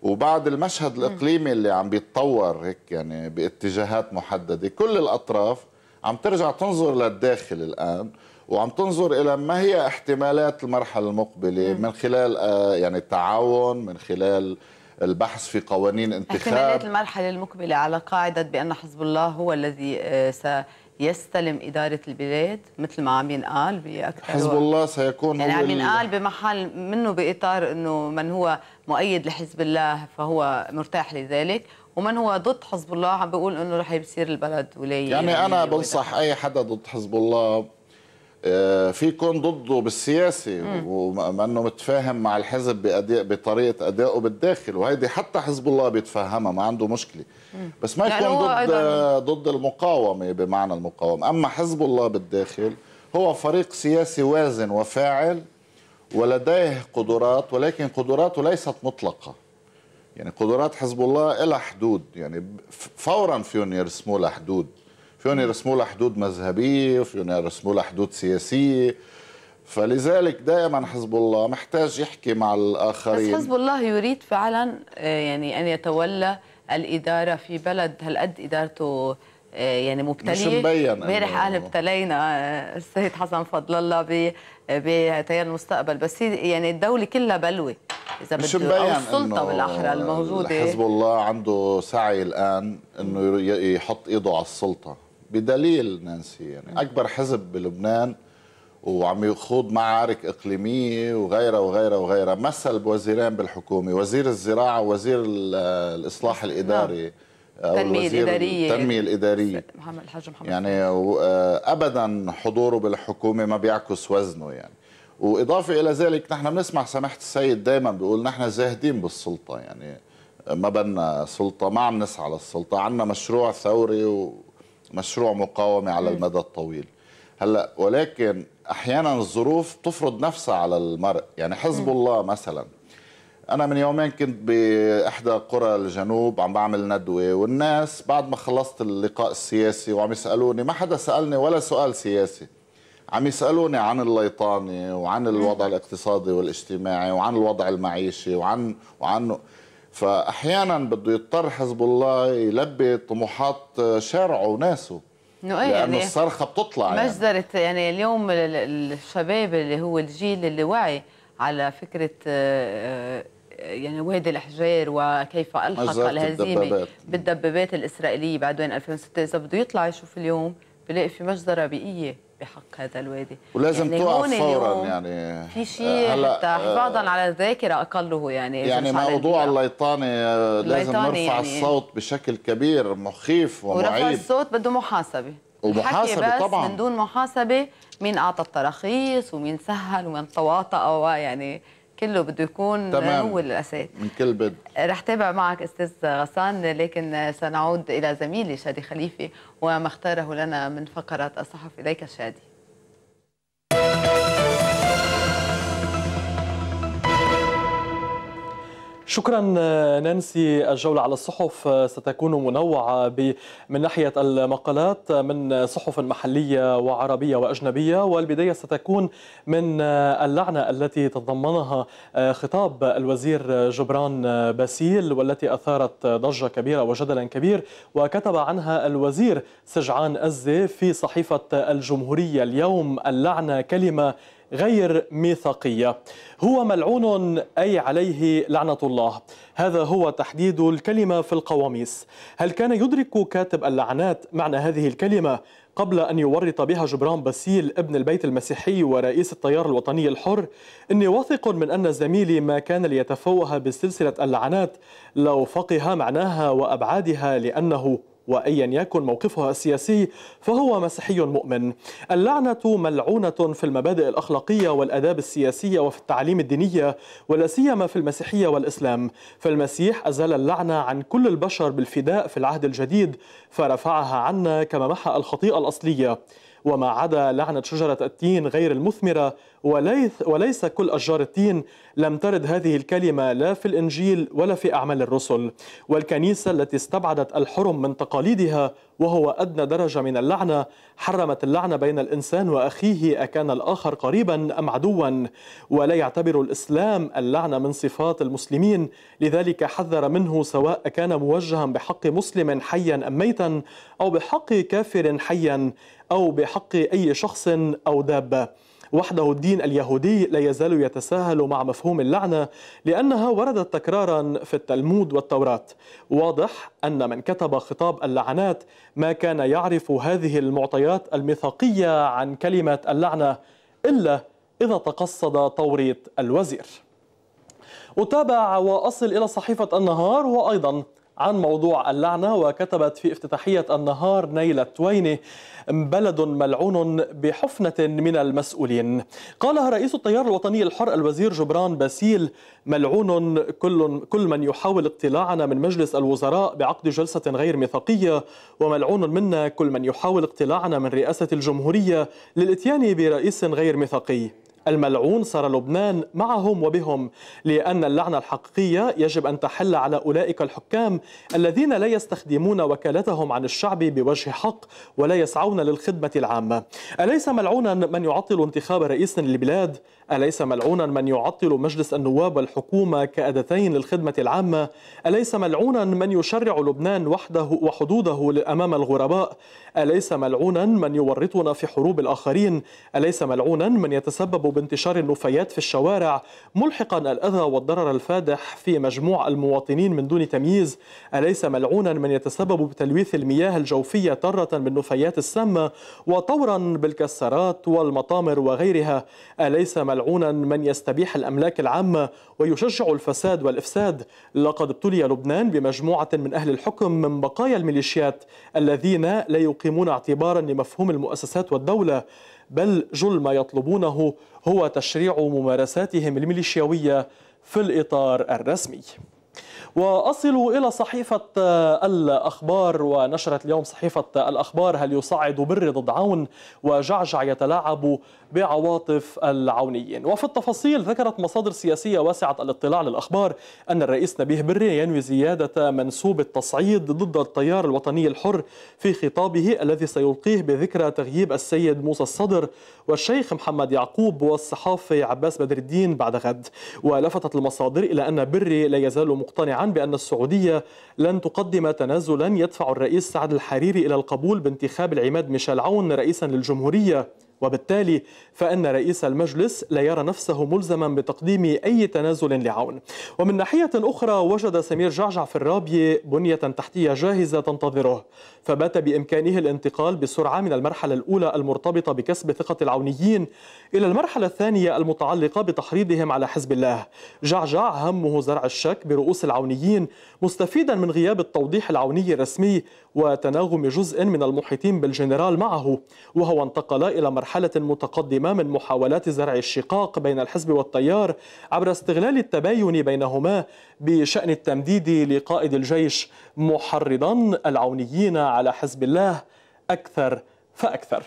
وبعد المشهد الاقليمي اللي عم بيتطور هيك يعني باتجاهات محدده كل الاطراف عم ترجع تنظر للداخل الان وعم تنظر الى ما هي احتمالات المرحله المقبله من خلال آه، يعني التعاون من خلال البحث في قوانين انتخاب احتمالات المرحله المقبله على قاعده بان حزب الله هو الذي آه، س يستلم إدارة البلاد مثل ما عم ينقال بأكثر حزب الله سيكون يعني عم ينقال بمحل منه بإطار أنه من هو مؤيد لحزب الله فهو مرتاح لذلك ومن هو ضد حزب الله عم بيقول أنه رح يصير البلد ولاية يعني, يعني أنا بنصح أي حدا ضد حزب الله آه، فيكون ضده بالسياسة وما أنه متفاهم مع الحزب بطريقة أدائه بالداخل وهيدي حتى حزب الله بيتفهمها ما عنده مشكلة بس ما يعني يكون ضد ضد المقاومه بمعنى المقاومه اما حزب الله بالداخل هو فريق سياسي وازن وفاعل ولديه قدرات ولكن قدراته ليست مطلقه يعني قدرات حزب الله لها حدود يعني فورا فيهم يرسموا لها حدود فيهم يرسموا لها حدود مذهبيه فيهم يرسموا لها حدود سياسيه فلذلك دائما حزب الله محتاج يحكي مع الاخرين بس حزب الله يريد فعلا آه، يعني ان يتولى الاداره في بلد هالقد ادارته آه، يعني مبتليه مش مبين امبارح قال ابتلينا آه، السيد حسن فضل الله بتيار المستقبل بس يعني الدوله كلها بلوه اذا مش مبين او السلطه بالاحرى الموجوده حزب الله عنده سعي الان انه يحط ايده على السلطه بدليل نانسي يعني اكبر حزب بلبنان وعم يخوض معارك إقليمية وغيرها وغيرها وغيرها مثل بوزيرين بالحكومة وزير الزراعة نعم. وزير الإصلاح الإداري التنمية الإدارية التنمية الإدارية محمد الحاج محمد يعني آه، أبدا حضوره بالحكومة ما بيعكس وزنه يعني وإضافة إلى ذلك نحن بنسمع سماحة السيد دائما بيقول نحن زاهدين بالسلطة يعني ما بدنا سلطة ما عم نسعى للسلطة عندنا مشروع ثوري ومشروع مقاومة على المدى الطويل هلا ولكن احيانا الظروف تفرض نفسها على المرء يعني حزب الله مثلا انا من يومين كنت باحدى قرى الجنوب عم بعمل ندوه والناس بعد ما خلصت اللقاء السياسي وعم يسالوني ما حدا سالني ولا سؤال سياسي عم يسالوني عن الليطانه وعن الوضع الاقتصادي والاجتماعي وعن الوضع المعيشي وعن وعن فاحيانا بده يضطر حزب الله يلبي طموحات شارعه وناسه انه ايه لانه يعني الصرخه بتطلع يعني. مجزره يعني. يعني اليوم الشباب اللي هو الجيل اللي وعي على فكره آه، آه، يعني وادي الحجار وكيف الحق الهزيمه بالدبابات الاسرائيليه بعد وين 2006 اذا بده يطلع يشوف اليوم بلاقي في مجزره بيئيه بحق هذا الوادي ولازم يعني توقف فورا يعني في شيء حتى آه، حفاظا آه، على الذاكره اقله يعني يعني موضوع الليطاني آه، لازم نرفع يعني الصوت بشكل كبير مخيف ومعيب ورفع الصوت بده محاسبه ومحاسبه طبعا من دون محاسبه مين اعطى التراخيص ومين سهل ومين تواطأ يعني كله بده يكون تمام. هو الاساس من كل بد رح تابع معك استاذ غسان لكن سنعود الى زميلي شادي خليفه وما اختاره لنا من فقره الصحف اليك شادي شكرا نانسي الجولة على الصحف ستكون منوعة من ناحية المقالات من صحف محلية وعربية وأجنبية والبداية ستكون من اللعنة التي تضمنها آه، خطاب الوزير جبران آه، باسيل والتي أثارت ضجة كبيرة وجدلا كبير وكتب عنها الوزير سجعان أزي في صحيفة الجمهورية اليوم اللعنة كلمة غير ميثاقية هو ملعون أي عليه لعنة الله هذا هو تحديد الكلمة في القواميس هل كان يدرك كاتب اللعنات معنى هذه الكلمة قبل أن يورط بها جبران باسيل ابن البيت المسيحي ورئيس التيار الوطني الحر إني واثق من أن زميلي ما كان ليتفوه بسلسلة اللعنات لو فقه معناها وأبعادها لأنه وأيا يكن موقفها السياسي فهو مسيحي مؤمن اللعنة ملعونة في المبادئ الأخلاقية والأداب السياسية وفي التعاليم الدينية ولا سيما في المسيحية والإسلام فالمسيح أزال اللعنة عن كل البشر بالفداء في العهد الجديد فرفعها عنا كما محى الخطيئة الأصلية وما عدا لعنة شجرة التين غير المثمرة وليث وليس كل أشجار التين لم ترد هذه الكلمة لا في الإنجيل ولا في أعمال الرسل والكنيسة التي استبعدت الحرم من تقاليدها وهو أدنى درجة من اللعنة حرمت اللعنة بين الإنسان وأخيه أكان الآخر قريبا أم عدوا ولا يعتبر الإسلام اللعنة من صفات المسلمين لذلك حذر منه سواء كان موجها بحق مسلم حيا أم ميتا أو بحق كافر حيا أو بحق أي شخص أو دابة وحده الدين اليهودي لا يزال يتساهل مع مفهوم اللعنة لأنها وردت تكرارا في التلمود والتوراة واضح أن من كتب خطاب اللعنات ما كان يعرف هذه المعطيات الميثاقية عن كلمة اللعنة إلا إذا تقصد توريط الوزير أتابع وأصل إلى صحيفة النهار وأيضا عن موضوع اللعنة وكتبت في افتتاحية النهار نيلة تويني بلد ملعون بحفنة من المسؤولين قالها رئيس التيار الوطني الحر الوزير جبران باسيل ملعون كل, كل من يحاول اقتلاعنا من مجلس الوزراء بعقد جلسة غير ميثاقية وملعون منا كل من يحاول اقتلاعنا من رئاسة الجمهورية للاتيان برئيس غير ميثاقي الملعون صار لبنان معهم وبهم لأن اللعنة الحقيقية يجب أن تحل على أولئك الحكام الذين لا يستخدمون وكالتهم عن الشعب بوجه حق ولا يسعون للخدمة العامة أليس ملعونا من يعطل انتخاب رئيس للبلاد؟ أليس ملعونا من يعطل مجلس النواب والحكومة كأدتين للخدمة العامة؟ أليس ملعونا من يشرع لبنان وحده وحدوده أمام الغرباء؟ أليس ملعونا من يورطنا في حروب الآخرين؟ أليس ملعونا من يتسبب بانتشار النفايات في الشوارع ملحقا الأذى والضرر الفادح في مجموع المواطنين من دون تمييز أليس ملعونا من يتسبب بتلويث المياه الجوفية تارة بالنفايات السامة وطورا بالكسرات والمطامر وغيرها أليس ملعونا من يستبيح الأملاك العامة ويشجع الفساد والإفساد لقد ابتلي لبنان بمجموعة من أهل الحكم من بقايا الميليشيات الذين لا يقيمون اعتبارا لمفهوم المؤسسات والدولة بل جل ما يطلبونه هو تشريع ممارساتهم الميليشياوية في الإطار الرسمي وأصل إلى صحيفة الأخبار ونشرت اليوم صحيفة الأخبار هل يصعد بر ضد عون وجعجع يتلاعب بعواطف العونيين وفي التفاصيل ذكرت مصادر سياسية واسعة الاطلاع للأخبار أن الرئيس نبيه بري ينوي زيادة منسوب التصعيد ضد التيار الوطني الحر في خطابه الذي سيلقيه بذكرى تغييب السيد موسى الصدر والشيخ محمد يعقوب والصحافي عباس بدر الدين بعد غد ولفتت المصادر إلى أن بري لا يزال مقتنعا بأن السعودية لن تقدم تنازلا يدفع الرئيس سعد الحريري إلى القبول بانتخاب العماد ميشيل عون رئيسا للجمهورية وبالتالي فإن رئيس المجلس لا يرى نفسه ملزما بتقديم أي تنازل لعون ومن ناحية أخرى وجد سمير جعجع في الرابية بنية تحتية جاهزة تنتظره فبات بإمكانه الانتقال بسرعة من المرحلة الأولى المرتبطة بكسب ثقة العونيين إلى المرحلة الثانية المتعلقة بتحريضهم على حزب الله جعجع همه زرع الشك برؤوس العونيين مستفيدا من غياب التوضيح العوني الرسمي وتناغم جزء من المحيطين بالجنرال معه وهو انتقل إلى مرحلة متقدمة من محاولات زرع الشقاق بين الحزب والتيار عبر استغلال التباين بينهما بشأن التمديد لقائد الجيش محرضا العونيين على حزب الله أكثر فأكثر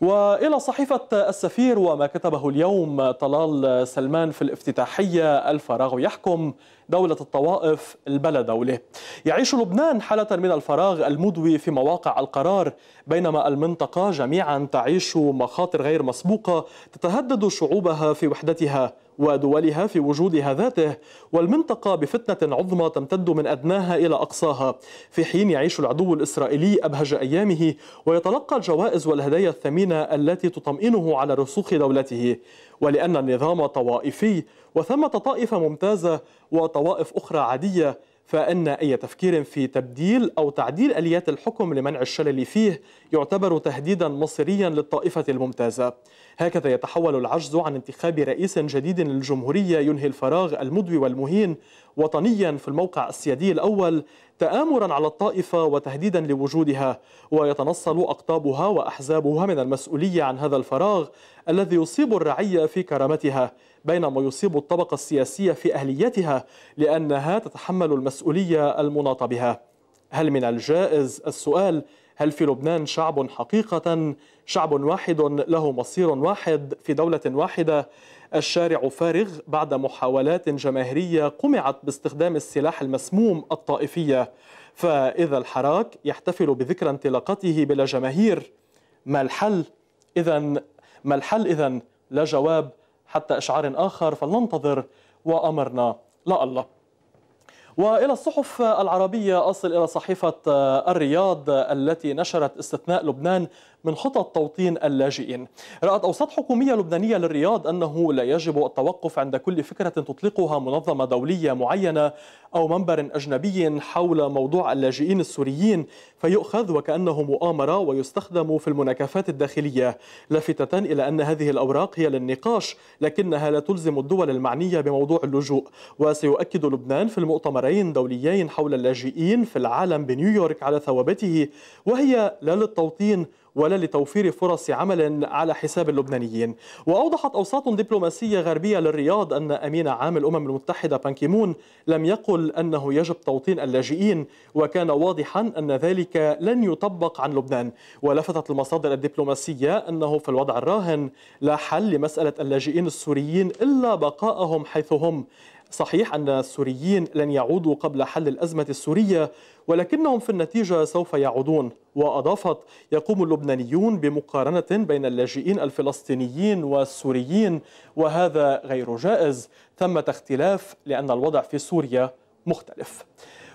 وإلى صحيفة السفير وما كتبه اليوم طلال سلمان في الافتتاحية الفراغ يحكم دولة الطوائف البلد دولة يعيش لبنان حالة من الفراغ المدوي في مواقع القرار بينما المنطقة جميعا تعيش مخاطر غير مسبوقة تتهدد شعوبها في وحدتها ودولها في وجودها ذاته والمنطقة بفتنة عظمى تمتد من أدناها إلى أقصاها في حين يعيش العدو الإسرائيلي أبهج أيامه ويتلقى الجوائز والهدايا الثمينة التي تطمئنه على رسوخ دولته ولأن النظام طوائفي وثمة طائفة ممتازة وطوائف أخرى عادية فإن أي تفكير في تبديل أو تعديل آليات الحكم لمنع الشلل فيه يعتبر تهديدا مصيريا للطائفة الممتازة هكذا يتحول العجز عن انتخاب رئيس جديد للجمهورية ينهي الفراغ المدوي والمهين وطنيا في الموقع السيادي الأول تآمرا على الطائفة وتهديدا لوجودها ويتنصل أقطابها وأحزابها من المسؤولية عن هذا الفراغ الذي يصيب الرعية في كرامتها بين ما يصيب الطبقة السياسية في أهليتها لأنها تتحمل المسؤولية المناطة بها هل من الجائز السؤال هل في لبنان شعب حقيقة شعب واحد له مصير واحد في دولة واحدة الشارع فارغ بعد محاولات جماهيرية قمعت باستخدام السلاح المسموم الطائفية فإذا الحراك يحتفل بذكرى انطلاقته بلا جماهير ما الحل إذا ما الحل إذا لا جواب حتى إشعار آخر فلننتظر وأمرنا لا الله وإلى الصحف العربية أصل إلى صحيفة الرياض التي نشرت استثناء لبنان من خطط توطين اللاجئين رأت أوساط حكومية لبنانية للرياض أنه لا يجب التوقف عند كل فكرة تطلقها منظمة دولية معينة أو منبر أجنبي حول موضوع اللاجئين السوريين فيؤخذ وكأنه مؤامرة ويستخدم في المناكفات الداخلية لافتة إلى أن هذه الأوراق هي للنقاش لكنها لا تلزم الدول المعنية بموضوع اللجوء وسيؤكد لبنان في المؤتمرين دوليين حول اللاجئين في العالم بنيويورك على ثوابته وهي لا للتوطين ولا لتوفير فرص عمل على حساب اللبنانيين وأوضحت أوساط دبلوماسية غربية للرياض أن أمين عام الأمم المتحدة بانكيمون لم يقل أنه يجب توطين اللاجئين وكان واضحا أن ذلك لن يطبق عن لبنان ولفتت المصادر الدبلوماسية أنه في الوضع الراهن لا حل لمسألة اللاجئين السوريين إلا بقائهم حيث هم صحيح أن السوريين لن يعودوا قبل حل الأزمة السورية ولكنهم في النتيجة سوف يعودون وأضافت يقوم اللبنانيون بمقارنة بين اللاجئين الفلسطينيين والسوريين وهذا غير جائز ثمة اختلاف لأن الوضع في سوريا مختلف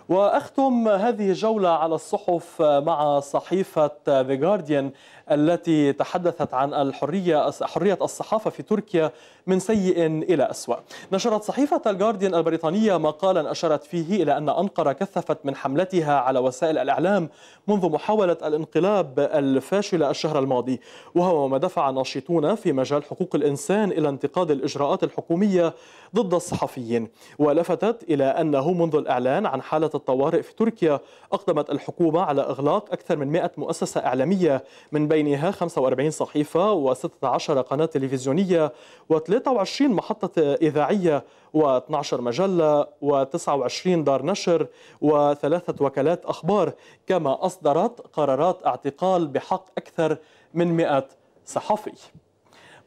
وأختم هذه الجولة على الصحف مع صحيفة The Guardian التي تحدثت عن الحرية حرية الصحافة في تركيا من سيء إلى أسوأ نشرت صحيفة الجارديان البريطانية مقالا أشرت فيه إلى أن أنقرة كثفت من حملتها على وسائل الإعلام منذ محاولة الانقلاب الفاشلة الشهر الماضي وهو ما دفع ناشطون في مجال حقوق الإنسان إلى انتقاد الإجراءات الحكومية ضد الصحفيين ولفتت إلى أنه منذ الإعلان عن حالة الطوارئ في تركيا أقدمت الحكومة على إغلاق أكثر من 100 مؤسسة إعلامية من بين بينها 45 صحيفة و16 قناة تلفزيونية و23 محطة إذاعية و12 مجلة و29 دار نشر وثلاثة وكالات أخبار كما أصدرت قرارات اعتقال بحق أكثر من 100 صحفي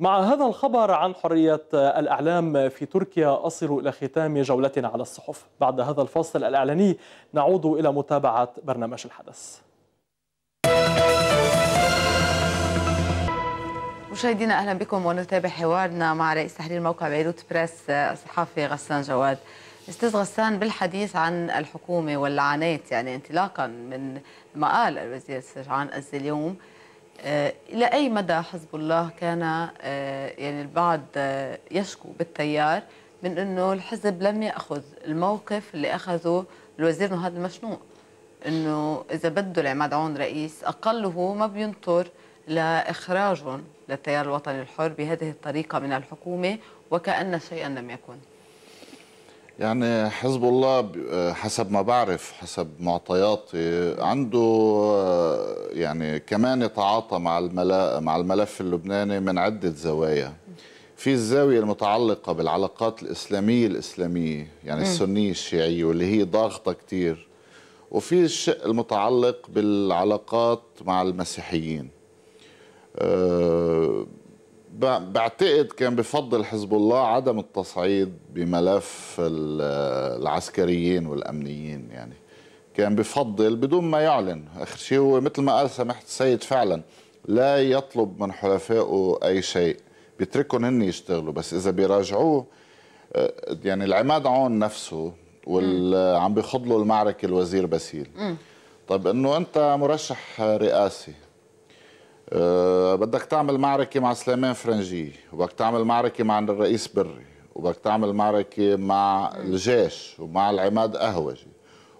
مع هذا الخبر عن حرية الأعلام في تركيا أصل إلى ختام جولتنا على الصحف بعد هذا الفاصل الإعلاني نعود إلى متابعة برنامج الحدث مشاهدينا اهلا بكم ونتابع حوارنا مع رئيس تحرير موقع بيروت بريس آه، الصحافي غسان جواد. استاذ غسان بالحديث عن الحكومه واللعنات يعني انطلاقا من ما قال الوزير سرعان أز اليوم آه، الى اي مدى حزب الله كان آه، يعني البعض يشكو بالتيار من انه الحزب لم ياخذ الموقف اللي اخذه الوزير نهاد المشنوق انه اذا بده العماد عون رئيس اقله ما بينطر لإخراجهم للتيار الوطني الحر بهذه الطريقة من الحكومة وكأن شيئا لم يكن يعني حزب الله حسب ما بعرف حسب معطياتي عنده آه، يعني كمان يتعاطى مع مع الملف اللبناني من عده زوايا في الزاويه المتعلقه بالعلاقات الاسلاميه الاسلاميه يعني السنيه الشيعيه واللي هي ضاغطه كثير وفي الشق المتعلق بالعلاقات مع المسيحيين آه، بعتقد كان بفضل حزب الله عدم التصعيد بملف العسكريين والامنيين يعني كان بفضل بدون ما يعلن اخر شيء هو مثل ما قال سمحت السيد فعلا لا يطلب من حلفائه اي شيء بيتركهم هن يشتغلوا بس اذا بيراجعوه آه، يعني العماد عون نفسه وعم بيخضلوا المعركه الوزير باسيل طيب انه انت مرشح رئاسي أه بدك تعمل معركة مع سليمان فرنجي وبدك تعمل معركة مع الرئيس بري وبدك تعمل معركة مع الجيش ومع العماد قهوجي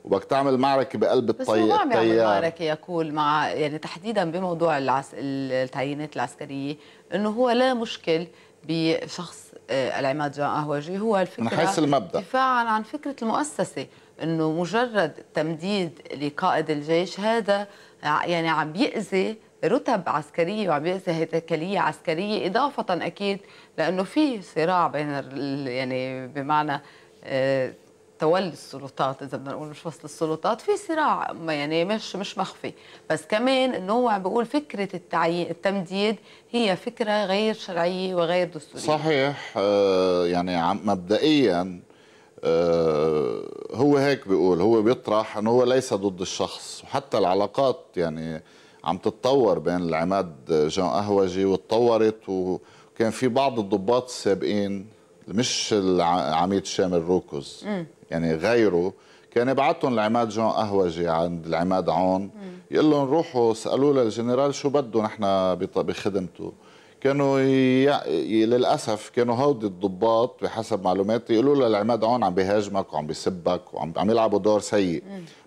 وبدك تعمل معركة بقلب الطيار بس هو عم يعمل معركة يقول مع يعني تحديدا بموضوع العس... التعيينات العسكرية انه هو لا مشكل بشخص آه، العماد جان قهوجي هو الفكرة من حيث المبدأ دفاعا عن فكرة المؤسسة انه مجرد تمديد لقائد الجيش هذا يعني عم بيأذي رتب عسكريه وعم وعبئه هيكليه عسكريه اضافه اكيد لانه في صراع بين يعني بمعنى آه، تولي السلطات اذا بدنا نقول مش وصل السلطات في صراع يعني مش مش مخفي بس كمان انه هو عم بيقول فكره التعيين التمديد هي فكره غير شرعيه وغير دستوريه صحيح آه، يعني مبدئيا آه، هو هيك بيقول هو بيطرح انه هو ليس ضد الشخص وحتى العلاقات يعني عم تتطور بين العماد جان قهوجي وتطورت وكان في بعض الضباط السابقين مش العميد شامل روكوز يعني غيره كان يبعتهم العماد جون قهوجي عند العماد عون يقول لهم روحوا اسالوا للجنرال شو بده نحن بخدمته كانوا ي... للاسف كانوا هودي الضباط بحسب معلوماتي يقولوا العماد عون عم بيهاجمك وعم بيسبك وعم عم يلعبوا دور سيء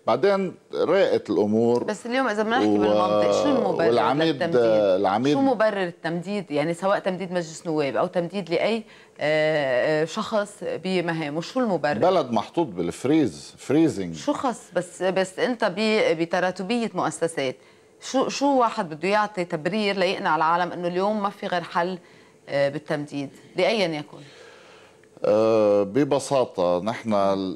بعدين راقت الامور بس اليوم اذا بدنا نحكي و... بالمنطق شو المبرر والعميد العميد شو مبرر التمديد يعني سواء تمديد مجلس نواب او تمديد لاي آه، آه، شخص بمهامه شو المبرر بلد محطوط بالفريز فريزنج شو خص بس بس انت بتراتبيه مؤسسات شو شو واحد بده يعطي تبرير ليقنع العالم انه اليوم ما في غير حل آه، بالتمديد لايا يكن؟ آه، ببساطة نحن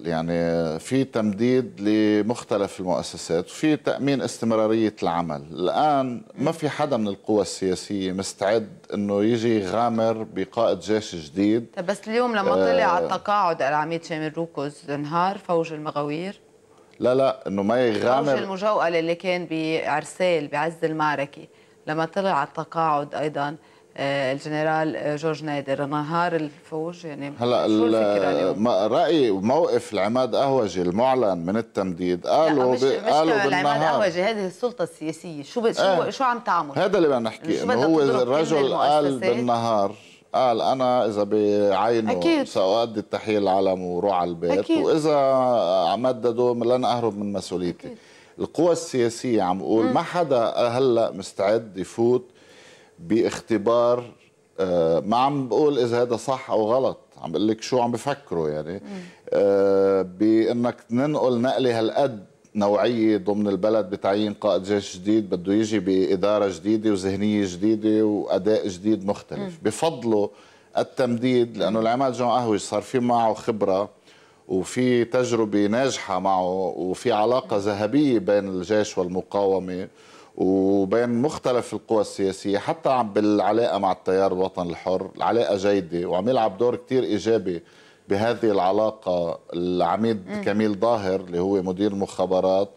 يعني في تمديد لمختلف المؤسسات في تأمين استمرارية العمل الآن ما في حدا من القوى السياسية مستعد أنه يجي يغامر بقائد جيش جديد طيب، بس اليوم لما طلع آه التقاعد العميد شامل روكوز انهار فوج المغاوير لا لا انه ما يغامر المجوال اللي كان بعرسال بعز المعركه لما طلع على التقاعد ايضا آه، الجنرال آه، جورج نادر نهار الفوج يعني هلا رايي وموقف العماد قهوجي المعلن من التمديد قالوا مش بي... قالوا بالنهار العماد قهوجي هذه السلطه السياسيه شو ب... شو, اه شو عم تعمل هذا اللي بدنا نحكي انه هو الرجل قال بالنهار قال انا اذا بعينه أكيد. ساؤدي التحيه للعلم وروح على البيت أكيد. واذا مددوا لن اهرب من مسؤوليتي أكيد. القوى السياسيه عم اقول ما حدا هلا مستعد يفوت باختبار آه، ما عم بقول اذا هذا صح او غلط عم بقول لك شو عم بفكروا يعني آه، بانك ننقل نقله هالقد نوعية ضمن البلد بتعيين قائد جيش جديد بده يجي بإدارة جديدة وذهنية جديدة وأداء جديد مختلف بفضله التمديد لأنه العماد جون قهوي صار في معه خبرة وفي تجربة ناجحة معه وفي علاقة ذهبية بين الجيش والمقاومة وبين مختلف القوى السياسية حتى بالعلاقة مع التيار الوطني الحر العلاقة جيدة وعم يلعب دور كتير إيجابي بهذه العلاقة العميد م. كميل ظاهر اللي هو مدير المخابرات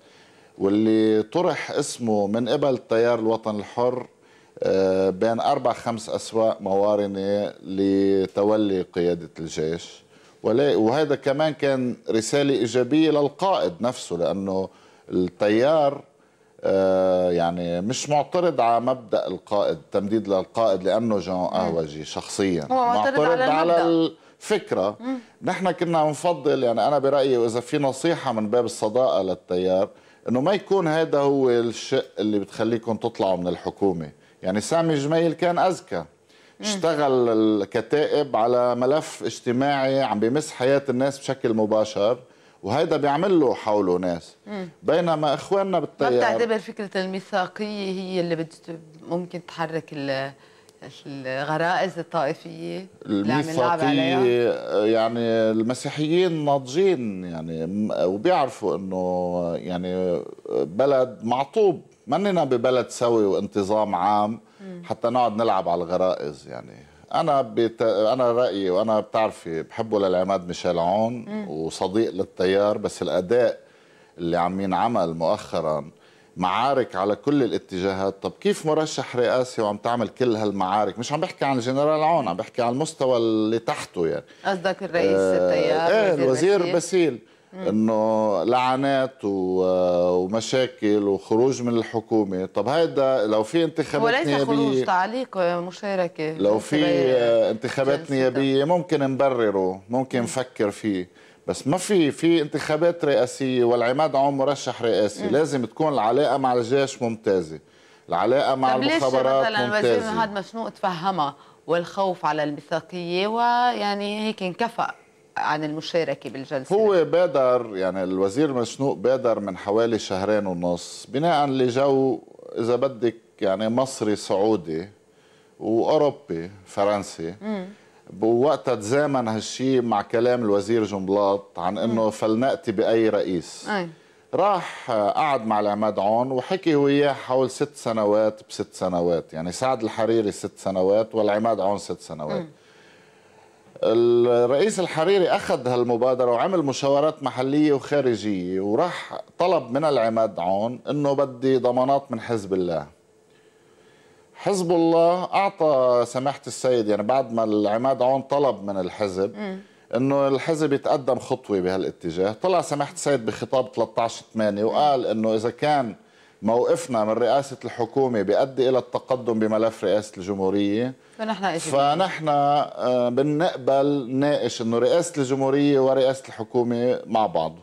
واللي طرح اسمه من قبل التيار الوطن الحر آه، بين أربع خمس أسواق موارنة لتولي قيادة الجيش وهذا كمان كان رسالة إيجابية للقائد نفسه لأنه التيار آه، يعني مش معترض على مبدا القائد تمديد للقائد لانه جون قهوجي شخصيا معترض على, على فكره مم. نحن كنا نفضل يعني انا برايي واذا في نصيحه من باب الصداقه للتيار انه ما يكون هذا هو الشق اللي بتخليكم تطلعوا من الحكومه يعني سامي جميل كان اذكى اشتغل الكتائب على ملف اجتماعي عم بمس حياة الناس بشكل مباشر وهيدا بيعمل له حوله ناس بينما اخواننا بالتيار ما بتعتبر فكره الميثاقيه هي اللي بت... ممكن تحرك ال الغرائز الطائفيه الميثاقيه يعني المسيحيين ناضجين يعني وبيعرفوا انه يعني بلد معطوب مننا ببلد سوي وانتظام عام حتى نقعد نلعب على الغرائز يعني انا بت... انا رايي وانا بتعرفي بحبه للعماد ميشيل عون وصديق للتيار بس الاداء اللي عم ينعمل مؤخرا معارك على كل الاتجاهات طب كيف مرشح رئاسي وعم تعمل كل هالمعارك مش عم بحكي عن جنرال عون عم بحكي عن المستوى اللي تحته يعني قصدك الرئيس آه التيار ايه الوزير بسيل, انه لعنات آه، ومشاكل وخروج من الحكومه طب هيدا لو في انتخابات نيابيه وليس خروج تعليق مشاركه لو في آه، انتخابات نيابيه ممكن نبرره ممكن نفكر فيه بس ما في في انتخابات رئاسيه والعماد عون مرشح رئاسي م. لازم تكون العلاقه مع الجيش ممتازه العلاقه مع المخابرات مثلا ممتازه مثلا الوزير هذا مشنوق تفهمها والخوف على الميثاقيه ويعني هيك انكفأ عن المشاركة بالجلسة هو بادر يعني الوزير مشنوق بادر من حوالي شهرين ونص بناء لجو إذا بدك يعني مصري سعودي وأوروبي فرنسي مم. بوقتها تزامن هالشيء مع كلام الوزير جنبلاط عن انه فلناتي باي رئيس أي. راح قعد مع العماد عون وحكي وياه حول ست سنوات بست سنوات يعني سعد الحريري ست سنوات والعماد عون ست سنوات م. الرئيس الحريري أخذ هالمبادرة وعمل مشاورات محلية وخارجية وراح طلب من العماد عون أنه بدي ضمانات من حزب الله حزب الله اعطى سماحه السيد يعني بعد ما العماد عون طلب من الحزب م. انه الحزب يتقدم خطوه بهالاتجاه طلع سماحه السيد بخطاب 13 8 وقال انه اذا كان موقفنا من رئاسة الحكومة بيؤدي إلى التقدم بملف رئاسة الجمهورية فنحن, فنحن آه، بنقبل ناقش أنه رئاسة الجمهورية ورئاسة الحكومة مع بعض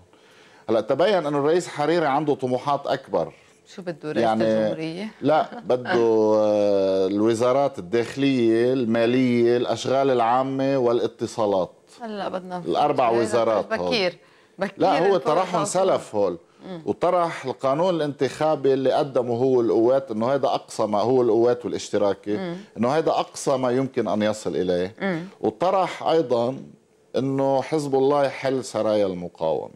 هلا تبين أنه الرئيس حريري عنده طموحات أكبر شو بده رئيس يعني الجمهورية؟ لا بده آه، الوزارات الداخلية، المالية، الأشغال العامة والاتصالات هلا بدنا الأربع وزارات بكير بكير لا هو طرحهم سلف هول وطرح القانون الانتخابي اللي قدمه هو القوات انه هذا اقصى ما هو القوات والاشتراكي انه هذا اقصى ما يمكن ان يصل اليه وطرح ايضا انه حزب الله يحل سرايا المقاومه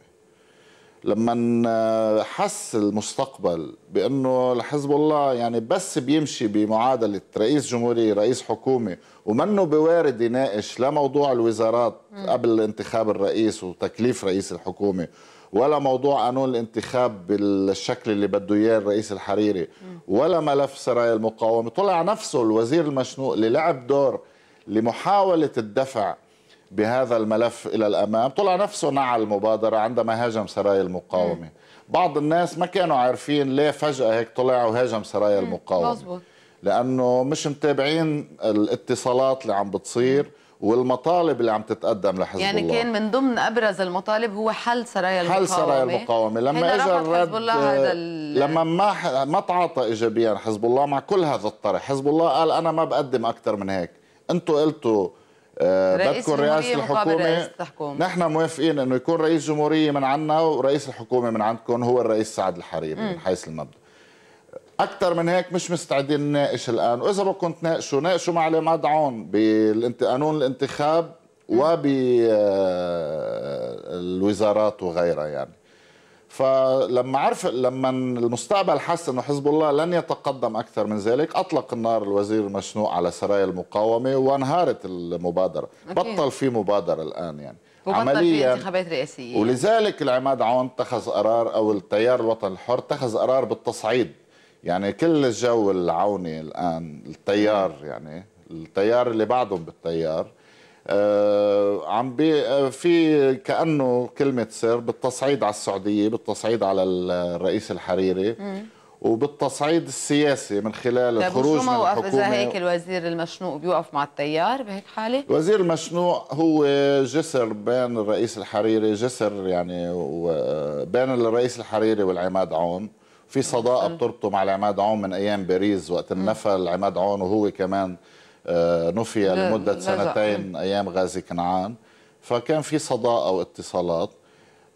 لما حس المستقبل بانه لحزب الله يعني بس بيمشي بمعادله رئيس جمهوريه رئيس حكومه ومنه بوارد يناقش لا موضوع الوزارات قبل انتخاب الرئيس وتكليف رئيس الحكومه ولا موضوع قانون الانتخاب بالشكل اللي بده اياه الرئيس الحريري ولا ملف سرايا المقاومه طلع نفسه الوزير المشنوق اللي لعب دور لمحاوله الدفع بهذا الملف إلى الأمام طلع نفسه نعى المبادرة عندما هاجم سرايا المقاومة بعض الناس ما كانوا عارفين ليه فجأة هيك طلع وهاجم سرايا المقاومة مزبوط. لأنه مش متابعين الاتصالات اللي عم بتصير والمطالب اللي عم تتقدم لحزب يعني الله يعني كان من ضمن ابرز المطالب هو حل سرايا المقاومه حل سرايا المقاومه لما اجى الرد لما ما ما تعاطى ايجابيا حزب الله مع كل هذا الطرح حزب الله قال انا ما بقدم اكثر من هيك انتم قلتوا آه، بدكم رئاسه الحكومه نحن موافقين انه يكون رئيس جمهوريه من عنا ورئيس الحكومه من عندكم هو الرئيس سعد الحريري من حيث المبدا اكثر من هيك مش مستعدين نناقش الان واذا بدكم تناقشوا ناقشوا مع اللي مدعون بقانون الانتخاب وبالوزارات وغيرها يعني فلما عرف لما المستقبل حس انه حزب الله لن يتقدم اكثر من ذلك اطلق النار الوزير المشنوع على سرايا المقاومه وانهارت المبادره أوكي. بطل في مبادره الان يعني عمليا انتخابات رئاسيه ولذلك العماد عون اتخذ قرار او التيار الوطني الحر اتخذ قرار بالتصعيد يعني كل الجو العوني الان التيار يعني التيار اللي بعدهم بالتيار آه، عم بي آه، في كانه كلمه سر بالتصعيد على السعوديه بالتصعيد على الرئيس الحريري وبالتصعيد السياسي من خلال طيب، الخروج من الحكومه اذا هيك الوزير المشنوق بيوقف مع التيار بهيك حاله الوزير المشنوق هو جسر بين الرئيس الحريري جسر يعني بين الرئيس الحريري والعماد عون في صداقه بتربطه مع العماد عون من ايام باريس وقت النفى العماد عون وهو كمان آه، نفي لمدة سنتين أيام غازي كنعان فكان في صداقة واتصالات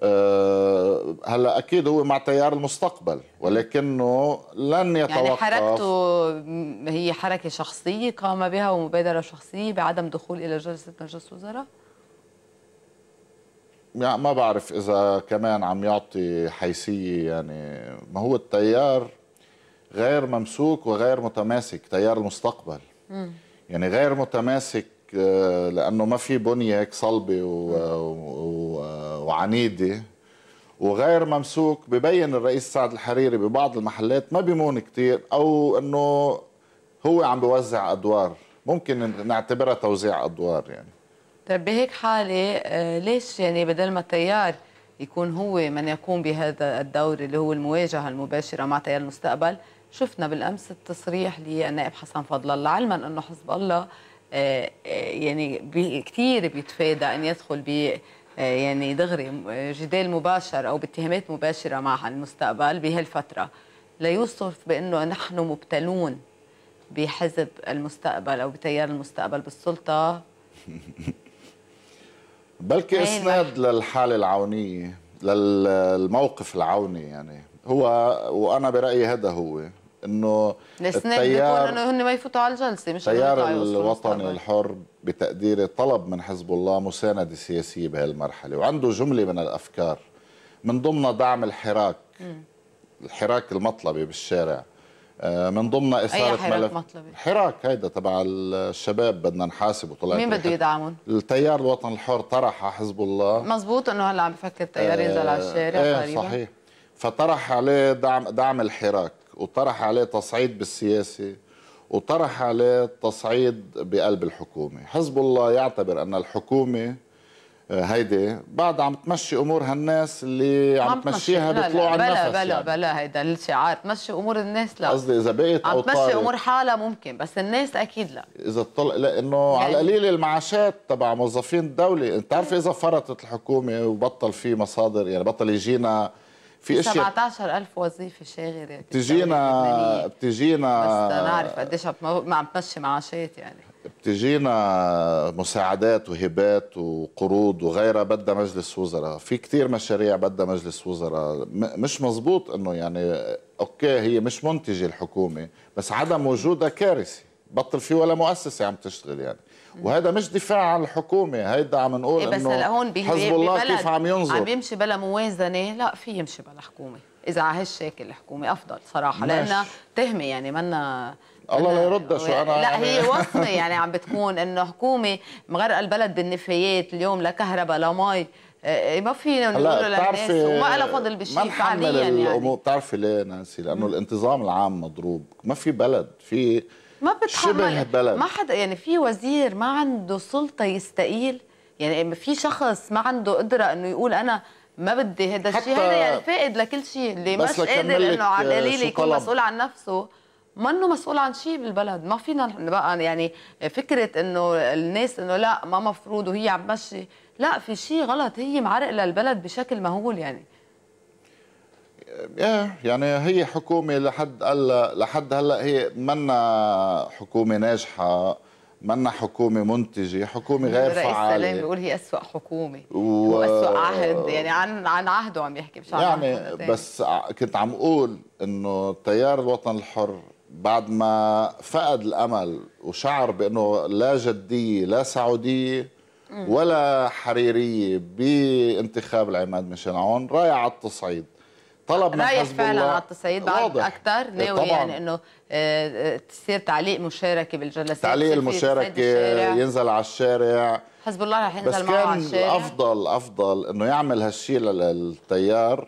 آه، هلا اكيد هو مع تيار المستقبل ولكنه لن يعني يتوقف يعني حركته هي حركه شخصيه قام بها ومبادره شخصيه بعدم دخول الى جلسه مجلس وزراء يعني ما بعرف اذا كمان عم يعطي حيثيه يعني ما هو التيار غير ممسوك وغير متماسك تيار المستقبل م. يعني غير متماسك آه، لانه ما في بنيه هيك صلبه وعنيده وغير ممسوك ببين الرئيس سعد الحريري ببعض المحلات ما بيمون كثير او انه هو عم بوزع ادوار ممكن نعتبرها توزيع ادوار يعني طيب بهيك حاله آه، ليش يعني بدل ما التيار يكون هو من يقوم بهذا الدور اللي هو المواجهه المباشره مع تيار المستقبل شفنا بالامس التصريح للنائب حسن فضل الله علما انه حزب الله آه، آه، يعني كثير بيتفادى ان يدخل ب آه، يعني دغري جدال مباشر او باتهامات مباشره مع المستقبل بهالفتره ليوصف بانه نحن مبتلون بحزب المستقبل او بتيار المستقبل بالسلطه بلكي اسناد للحاله العونيه للموقف العوني يعني هو وانا برايي هذا هو انه التيار انه هن ما يفوتوا على الجلسه مش التيار الوطني الحر بتقديري طلب من حزب الله مسانده سياسيه بهالمرحله وعنده جمله من الافكار من ضمنها دعم الحراك الحراك المطلبي بالشارع آه، من ضمن إثارة حراك ملف مطلبي. حراك هيدا تبع الشباب بدنا نحاسبه طلع مين بده يدعمون؟ التيار الوطني الحر طرح على حزب الله مزبوط انه هلا عم بفكر التيار آه، ينزل آه على الشارع آه صحيح فطرح عليه دعم دعم الحراك وطرح عليه تصعيد بالسياسه وطرح عليه تصعيد بقلب الحكومه حزب الله يعتبر ان الحكومه آه، هيدي بعد عم تمشي امور هالناس اللي عم, عم تمشيها بطلوع على النفس بلا بلا يعني. بلا هيدا الشعار تمشي امور الناس لا قصدي اذا بقيت عم تمشي امور حالها ممكن بس الناس اكيد لا اذا طلع لانه يعني... على القليله المعاشات تبع موظفين الدوله انت عارف اذا فرطت الحكومه وبطل في مصادر يعني بطل يجينا في اشياء 17000 وظيفه شاغره بتجينا بتجينا بس نعرف قديش ما عم تمشي معاشات يعني بتجينا مساعدات وهبات وقروض وغيرها بدها مجلس وزراء في كثير مشاريع بدها مجلس وزراء مش مزبوط انه يعني اوكي هي مش منتجه الحكومه بس عدم وجودها كارثه بطل في ولا مؤسسه عم تشتغل يعني وهذا مش دفاع عن الحكومه هيدا عم نقول إيه انه هون حزب الله كيف عم ينظر عم يمشي بلا موازنه لا في يمشي بلا حكومه اذا على هالشكل الحكومه افضل صراحه لانها تهمه يعني منا الله لا يرد شو انا لا يعني هي وصمه يعني عم بتكون انه حكومه مغرقه البلد بالنفايات اليوم لا كهرباء لا مي إيه، ما فينا نقول للناس وما لها فضل بشيء فعليا يعني بتعرفي ليه نانسي لانه الانتظام العام مضروب ما في بلد في ما شبه بلد ما حدا يعني في وزير ما عنده سلطه يستقيل يعني في شخص ما عنده قدره انه يقول انا ما بدي هذا الشيء هذا يعني فائد لكل شيء اللي مش قادر انه على القليل يكون مسؤول عن نفسه منه مسؤول عن شيء بالبلد ما فينا بقى يعني فكره انه الناس انه لا ما مفروض وهي عم تمشي لا في شيء غلط هي معرقله البلد بشكل مهول يعني ايه يعني هي حكومه لحد هلا لحد هلا هي منا حكومه ناجحه منا حكومه منتجه حكومه غير فعاله رئيس السلام بيقول هي أسوأ حكومه و... وأسوأ عهد يعني عن عن عهده عم يحكي مش يعني بس كنت عم اقول انه تيار الوطن الحر بعد ما فقد الامل وشعر بانه لا جديه لا سعوديه ولا حريريه بانتخاب العماد ميشيل عون رايح على التصعيد طلب من حزب فعلا على التصعيد بعد اكثر إيه، ناوي يعني طبعاً. يعني انه آه، آه، تصير تعليق مشاركه بالجلسات تعليق المشاركه ينزل على الشارع حزب الله رح ينزل معه على الشارع بس كان افضل افضل انه يعمل هالشيء للتيار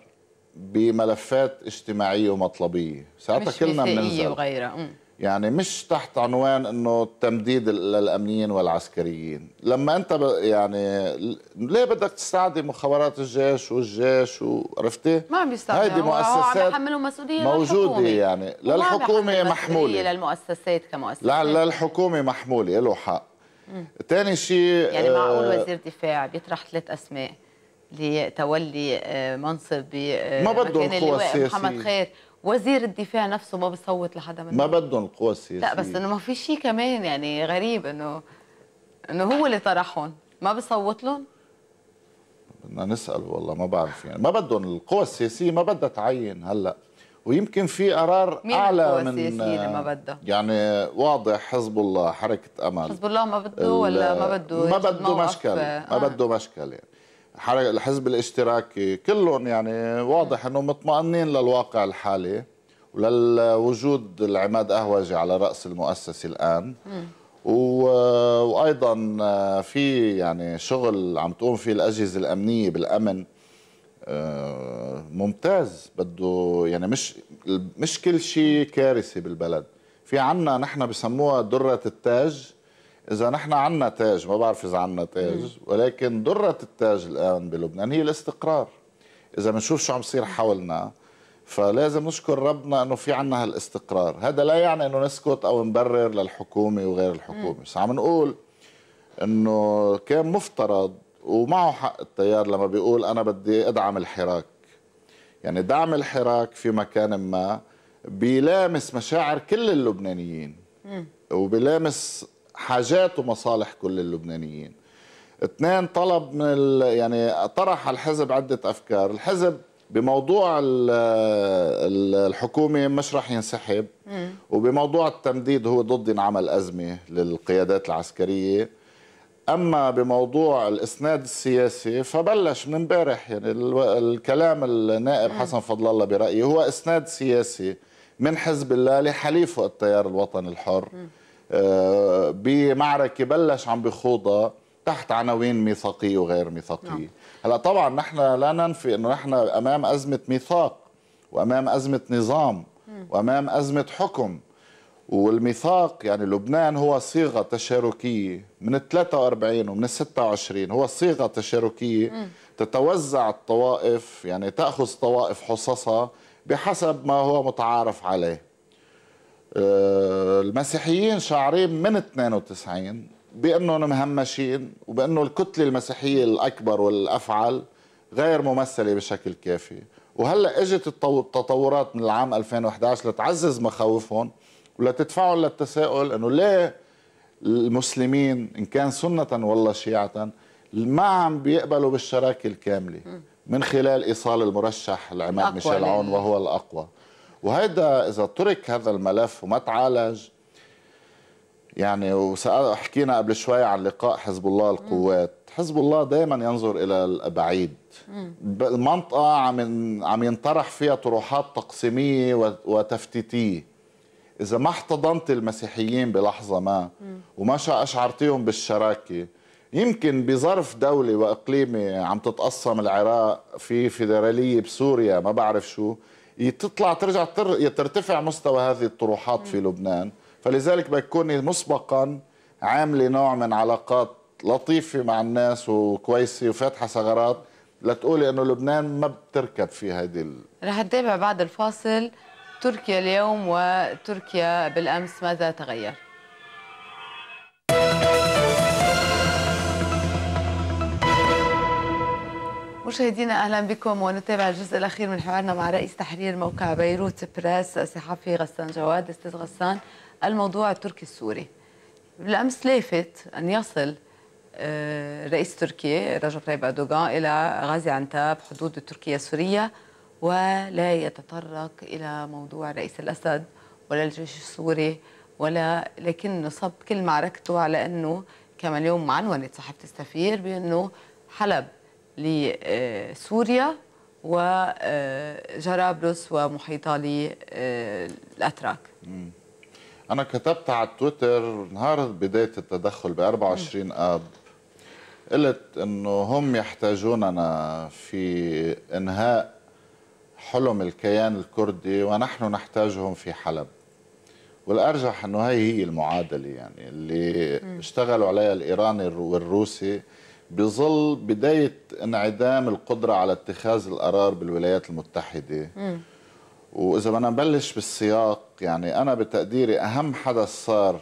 بملفات اجتماعيه ومطلبيه ساعتها كلنا بننزل وغيرها يعني مش تحت عنوان انه تمديد للامنيين والعسكريين لما انت يعني ليه بدك تستعدي مخابرات الجيش والجيش وعرفتي ما عم يستعدي هيدي مؤسسات هو عم مسؤوليه موجوده يعني للحكومه محموله للمؤسسات كمؤسسات لا للحكومه محموله له حق ثاني شيء يعني معقول آه، وزير دفاع بيطرح ثلاث اسماء لتولي آه، منصب ب آه، ما بدهم محمد خير وزير الدفاع نفسه ما بصوت لحدا منهم ما بدهم القوى السياسيه لا بس انه ما في شيء كمان يعني غريب انه انه هو اللي طرحهم ما بصوت لهم بدنا نسال والله ما بعرف يعني ما بدهم القوى السياسيه ما بدها تعين هلا ويمكن في قرار مين اعلى من اللي ما بده يعني واضح حزب الله حركه امل حزب الله ما بده ولا ما بده ما بده مشكل ما آه. بده مشكل يعني الحزب الاشتراكي كلهم يعني واضح انه مطمئنين للواقع الحالي وللوجود العماد قهوجي على راس المؤسسه الان و... وايضا في يعني شغل عم تقوم فيه الاجهزه الامنيه بالامن آه، ممتاز بده يعني مش مش كل شيء كارثه بالبلد في عنا نحن بسموها دره التاج اذا نحن عنا تاج ما بعرف اذا عنا تاج ولكن درة التاج الان بلبنان هي الاستقرار اذا بنشوف شو عم بصير حولنا فلازم نشكر ربنا انه في عنا هالاستقرار هذا لا يعني انه نسكت او نبرر للحكومه وغير الحكومه بس عم نقول انه كان مفترض ومعه حق التيار لما بيقول انا بدي ادعم الحراك يعني دعم الحراك في مكان ما بيلامس مشاعر كل اللبنانيين وبيلامس حاجات ومصالح كل اللبنانيين اثنين طلب من ال... يعني طرح الحزب عدة أفكار الحزب بموضوع الحكومة مش رح ينسحب وبموضوع التمديد هو ضد ينعمل أزمة للقيادات العسكرية أما بموضوع الإسناد السياسي فبلش من امبارح يعني الكلام النائب حسن فضل الله برأيي هو إسناد سياسي من حزب الله لحليفه التيار الوطني الحر مم. آه، بمعركه بلش عم بخوضها تحت عناوين ميثاقيه وغير ميثاقيه نعم. هلا طبعا نحن لا ننفي انه نحن امام ازمه ميثاق وامام ازمه نظام وامام ازمه حكم والميثاق يعني لبنان هو صيغه تشاركيه من ال 43 ومن ال 26 هو صيغه تشاركيه تتوزع الطوائف يعني تاخذ طوائف حصصها بحسب ما هو متعارف عليه المسيحيين شعرين من 92 بانهم مهمشين وبانه الكتله المسيحيه الاكبر والافعل غير ممثله بشكل كافي وهلا اجت التطورات من العام 2011 لتعزز مخاوفهم ولتدفعهم للتساؤل انه ليه المسلمين ان كان سنه ولا شيعه ما عم بيقبلوا بالشراكه الكامله من خلال ايصال المرشح العماد ميشيل عون وهو الاقوى وهذا إذا ترك هذا الملف وما تعالج يعني وحكينا قبل شوي عن لقاء حزب الله القوات حزب الله دائما ينظر الى البعيد المنطقه عم عم ينطرح فيها طروحات تقسيميه وتفتيتيه اذا ما احتضنت المسيحيين بلحظه ما وما اشعرتيهم بالشراكه يمكن بظرف دولي واقليمي عم تتقسم العراق في فيدراليه بسوريا ما بعرف شو تطلع ترجع ترتفع مستوى هذه الطروحات في لبنان فلذلك بكوني مسبقا عامله نوع من علاقات لطيفه مع الناس وكويسه وفاتحه ثغرات لتقولي انه لبنان ما بتركب في هذه ال... رح نتابع بعد الفاصل تركيا اليوم وتركيا بالامس ماذا تغير مشاهدينا اهلا بكم ونتابع الجزء الاخير من حوارنا مع رئيس تحرير موقع بيروت براس صحفي غسان جواد استاذ غسان الموضوع التركي السوري بالامس لافت ان يصل آه، رئيس تركيا رجب طيب اردوغان الى غازي عنتاب حدود تركيا السوريه ولا يتطرق الى موضوع رئيس الاسد ولا الجيش السوري ولا لكنه صب كل معركته على انه كما اليوم عنونت صحيفه السفير بانه حلب لسوريا وجرابلس آه، ومحيطها للأتراك آه، أنا كتبت على تويتر نهار بداية التدخل ب 24 آب قلت انه هم يحتاجوننا في انهاء حلم الكيان الكردي ونحن نحتاجهم في حلب والارجح انه هي هي المعادله يعني اللي اشتغلوا عليها الايراني والروسي بظل بداية انعدام القدرة على اتخاذ القرار بالولايات المتحدة م. وإذا بدنا نبلش بالسياق يعني أنا بتقديري أهم حدث صار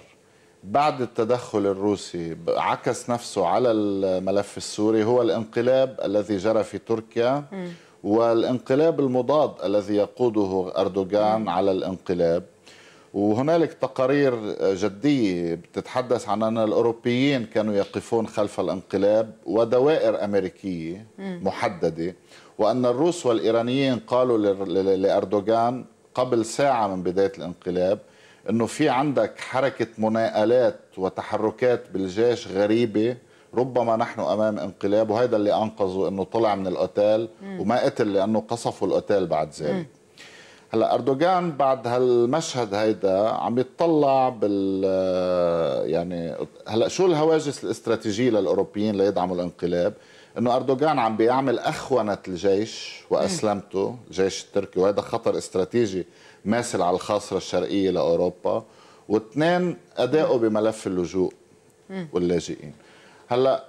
بعد التدخل الروسي عكس نفسه على الملف السوري هو الانقلاب الذي جرى في تركيا م. والانقلاب المضاد الذي يقوده أردوغان م. على الانقلاب وهنالك تقارير جدية بتتحدث عن أن الأوروبيين كانوا يقفون خلف الانقلاب ودوائر أمريكية محددة وأن الروس والإيرانيين قالوا لأردوغان قبل ساعة من بداية الانقلاب أنه في عندك حركة مناقلات وتحركات بالجيش غريبة ربما نحن امام انقلاب وهذا اللي انقذه انه طلع من الاوتيل وما قتل لانه قصفوا الاوتيل بعد ذلك هلا اردوغان بعد هالمشهد هيدا عم يتطلع بال آه، يعني هلا شو الهواجس الاستراتيجيه للاوروبيين ليدعموا الانقلاب؟ انه اردوغان عم بيعمل اخونه الجيش واسلمته، الجيش التركي وهذا خطر استراتيجي ماثل على الخاصره الشرقيه لاوروبا، واثنين اداؤه بملف اللجوء واللاجئين. هلا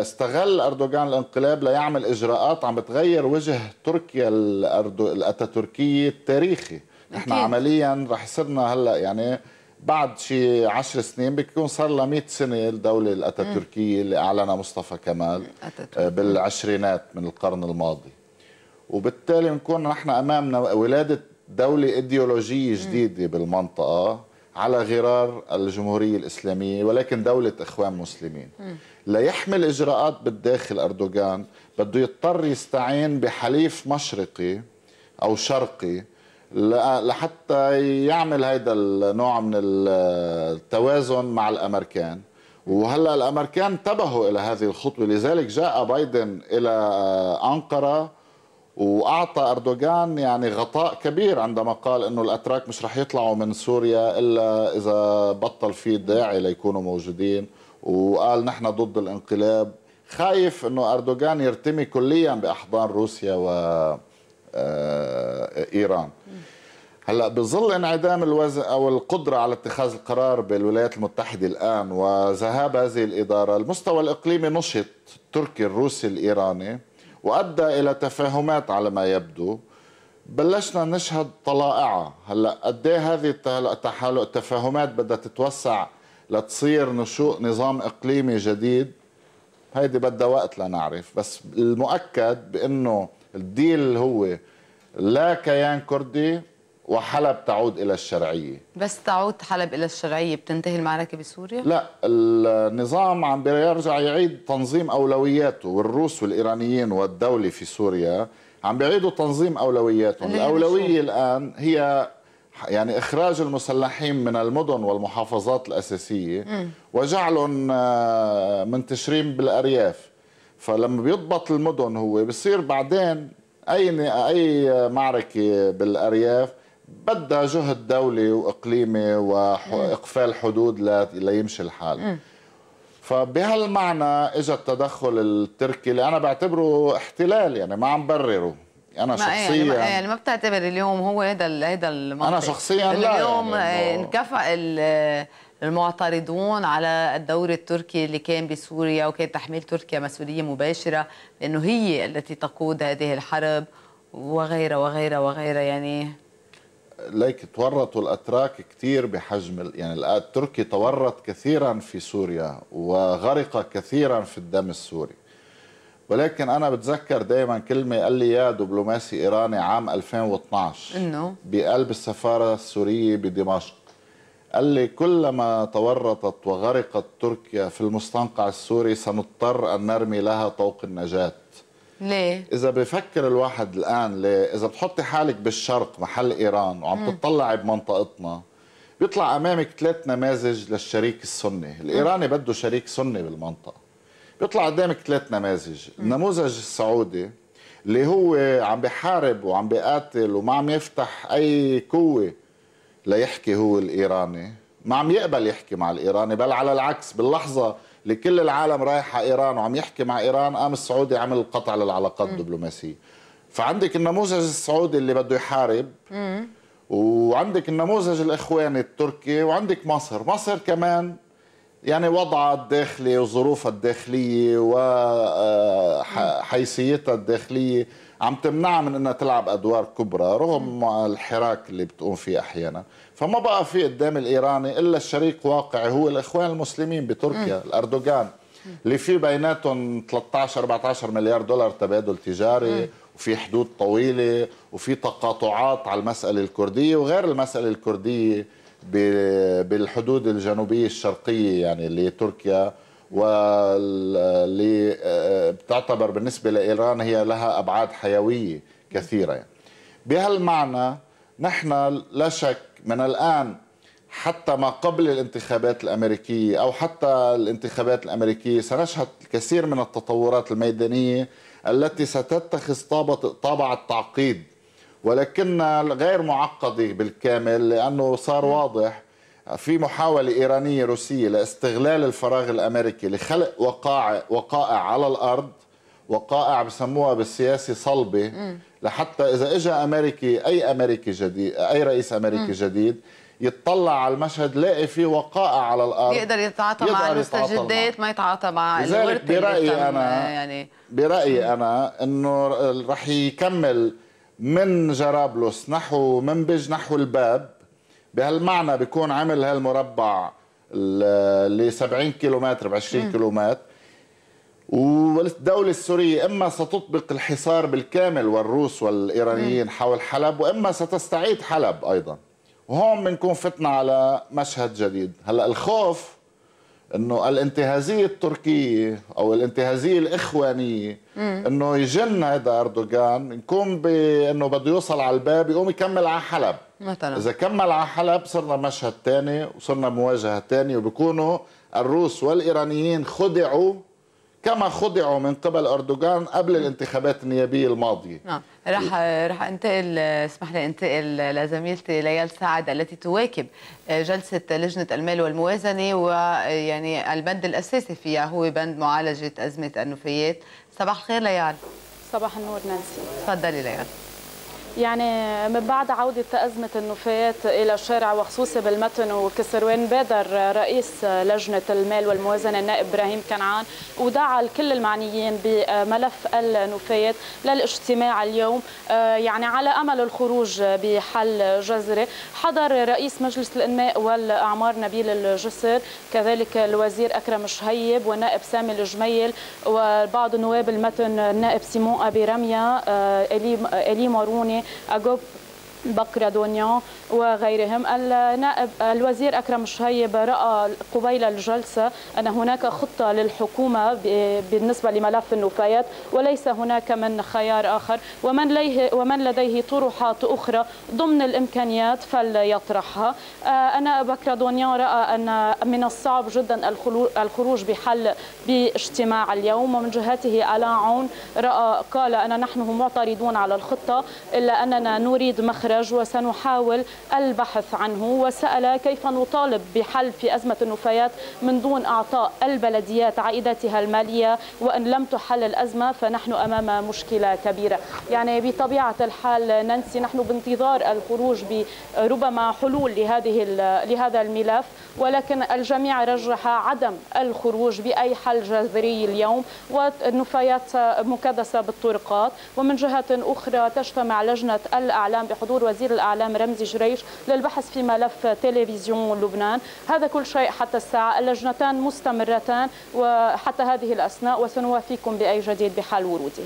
استغل اردوغان الانقلاب ليعمل اجراءات عم بتغير وجه تركيا الأردو... الاتاتوركيه التاريخي نحن عمليا رح صرنا هلا يعني بعد شي عشر سنين بيكون صار لها 100 سنه الدوله الاتاتوركيه اللي اعلنها مصطفى كمال آه، بالعشرينات من القرن الماضي وبالتالي بنكون نحن امامنا ولاده دوله ايديولوجيه جديده بالمنطقه على غرار الجمهورية الإسلامية ولكن دولة إخوان مسلمين ليحمل إجراءات بالداخل أردوغان بده يضطر يستعين بحليف مشرقي أو شرقي لحتى يعمل هذا النوع من التوازن مع الأمريكان وهلا الامريكان انتبهوا الى هذه الخطوه لذلك جاء بايدن الى انقره واعطى اردوغان يعني غطاء كبير عندما قال انه الاتراك مش رح يطلعوا من سوريا الا اذا بطل في داعي ليكونوا موجودين وقال نحن ضد الانقلاب خايف انه اردوغان يرتمي كليا باحضان روسيا و آه، ايران هلا بظل انعدام الوزن او القدره على اتخاذ القرار بالولايات المتحده الان وذهاب هذه الاداره المستوى الاقليمي نشط التركي الروسي الايراني وأدى إلى تفاهمات على ما يبدو بلشنا نشهد طلائعة هلا قد إيه هذه التحالف التفاهمات بدها تتوسع لتصير نشوء نظام إقليمي جديد هيدي بدها وقت لنعرف بس المؤكد بأنه الديل هو لا كيان كردي وحلب تعود الى الشرعيه بس تعود حلب الى الشرعيه بتنتهي المعركه بسوريا لا النظام عم بيرجع يعيد تنظيم اولوياته والروس والايرانيين والدوله في سوريا عم بيعيدوا تنظيم اولوياتهم الاولويه الان هي يعني اخراج المسلحين من المدن والمحافظات الاساسيه م. وجعلهم آه، منتشرين بالارياف فلما بيضبط المدن هو بصير بعدين اي اي معركه بالارياف بدها جهد دولي واقليمي واقفال حدود ليمشي الحال فبهالمعنى اجى التدخل التركي اللي انا بعتبره احتلال يعني ما عم برره انا شخصيا إيه، يعني ما, إيه، يعني ما بتعتبر اليوم هو هذا هذا المنطق انا شخصيا لا اليوم يعني انكفأ المعترضون على الدور التركي اللي كان بسوريا وكان تحميل تركيا مسؤوليه مباشره لانه هي التي تقود هذه الحرب وغيرها وغيرها وغيرها يعني ليك تورطوا الاتراك كثير بحجم يعني التركي تورط كثيرا في سوريا وغرق كثيرا في الدم السوري ولكن انا بتذكر دائما كلمه قال لي اياها دبلوماسي ايراني عام 2012 انه بقلب السفاره السوريه بدمشق قال لي كلما تورطت وغرقت تركيا في المستنقع السوري سنضطر ان نرمي لها طوق النجاه ليه؟ إذا بفكر الواحد الآن ليه؟ إذا بتحطي حالك بالشرق محل إيران وعم تطلعي بمنطقتنا بيطلع أمامك ثلاث نماذج للشريك السني، الإيراني بده شريك سني بالمنطقة بيطلع قدامك ثلاث نماذج، النموذج السعودي اللي هو عم بحارب وعم بقاتل وما عم يفتح أي قوة ليحكي هو الإيراني ما عم يقبل يحكي مع الإيراني بل على العكس باللحظة لكل العالم رايح على ايران وعم يحكي مع ايران قام السعودي عمل قطع للعلاقات الدبلوماسيه فعندك النموذج السعودي اللي بده يحارب مم. وعندك النموذج الاخواني التركي وعندك مصر مصر كمان يعني وضعها الداخلي وظروفها الداخليه وحيثيتها آه، الداخليه عم تمنعها من انها تلعب ادوار كبرى رغم الحراك اللي بتقوم فيه احيانا فما بقى في قدام الايراني الا الشريك واقعي هو الاخوان المسلمين بتركيا م. الاردوغان اللي في بيناتهم 13 14 مليار دولار تبادل تجاري م. وفي حدود طويله وفي تقاطعات على المساله الكرديه وغير المساله الكرديه بالحدود الجنوبيه الشرقيه يعني اللي تركيا واللي آه، بتعتبر بالنسبه لايران هي لها ابعاد حيويه كثيره يعني. بهالمعنى نحن لا شك من الآن حتى ما قبل الانتخابات الأمريكية أو حتى الانتخابات الأمريكية سنشهد الكثير من التطورات الميدانية التي ستتخذ طابع التعقيد ولكن غير معقدة بالكامل لأنه صار واضح في محاولة إيرانية روسية لاستغلال الفراغ الأمريكي لخلق وقائع, وقائع على الأرض وقائع بسموها بالسياسه صلبه لحتى اذا اجى امريكي اي امريكي جديد اي رئيس امريكي جديد يتطلع على المشهد لاقي في وقائع على الارض يقدر يتعاطى مع المستجدات ما يتعاطى مع لذلك برايي انا يعني برايي انا انه رح يكمل من جرابلس نحو منبج نحو الباب بهالمعنى بيكون عمل هالمربع ل 70 كيلومتر ب 20 كيلومتر والدولة السورية إما ستطبق الحصار بالكامل والروس والإيرانيين حول حلب وإما ستستعيد حلب أيضا وهون بنكون فتنا على مشهد جديد هلا الخوف انه الانتهازيه التركيه او الانتهازيه الاخوانيه انه يجن هذا اردوغان يكون بانه بده يوصل على الباب يقوم يكمل على حلب مثلا اذا كمل على حلب صرنا مشهد ثاني وصرنا مواجهه ثانيه وبكونوا الروس والايرانيين خدعوا كما خضعوا من قبل أردوغان قبل الانتخابات النيابية الماضية نعم راح راح انتقل اسمح لي انتقل لزميلتي ليال سعد التي تواكب جلسة لجنة المال والموازنة ويعني البند الأساسي فيها هو بند معالجة أزمة النفايات صباح الخير ليال صباح النور نانسي تفضلي ليال يعني من بعد عودة أزمة النفايات إلى الشارع وخصوصا بالمتن وكسروان بادر رئيس لجنة المال والموازنة النائب إبراهيم كنعان ودعا كل المعنيين بملف النفايات للاجتماع اليوم آه، يعني على أمل الخروج بحل جذري حضر رئيس مجلس الإنماء والأعمار نبيل الجسر كذلك الوزير أكرم شهيب والنائب سامي الجميل وبعض نواب المتن النائب سيمون أبي رميا آه، إلي ماروني ago بقردونيان وغيرهم النائب الوزير أكرم الشهيب رأى قبيل الجلسة أن هناك خطة للحكومة بالنسبة لملف النفايات وليس هناك من خيار آخر ومن, ليه ومن لديه طروحات أخرى ضمن الإمكانيات فليطرحها أنا آه، بكردونيان رأى أن من الصعب جدا الخروج بحل باجتماع اليوم ومن جهته ألا عون رأى قال أن نحن معترضون على الخطة إلا أننا نريد مخرج المدرج وسنحاول البحث عنه وسأل كيف نطالب بحل في أزمة النفايات من دون أعطاء البلديات عائداتها المالية وإن لم تحل الأزمة فنحن أمام مشكلة كبيرة يعني بطبيعة الحال ننسي نحن بانتظار الخروج بربما حلول لهذه لهذا الملف ولكن الجميع رجح عدم الخروج بأي حل جذري اليوم والنفايات مكدسة بالطرقات ومن جهة أخرى تجتمع لجنة الأعلام بحضور وزير الأعلام رمزي جريش للبحث في ملف تلفزيون لبنان هذا كل شيء حتى الساعة اللجنتان مستمرتان وحتى هذه الأثناء وسنوافيكم بأي جديد بحال وروده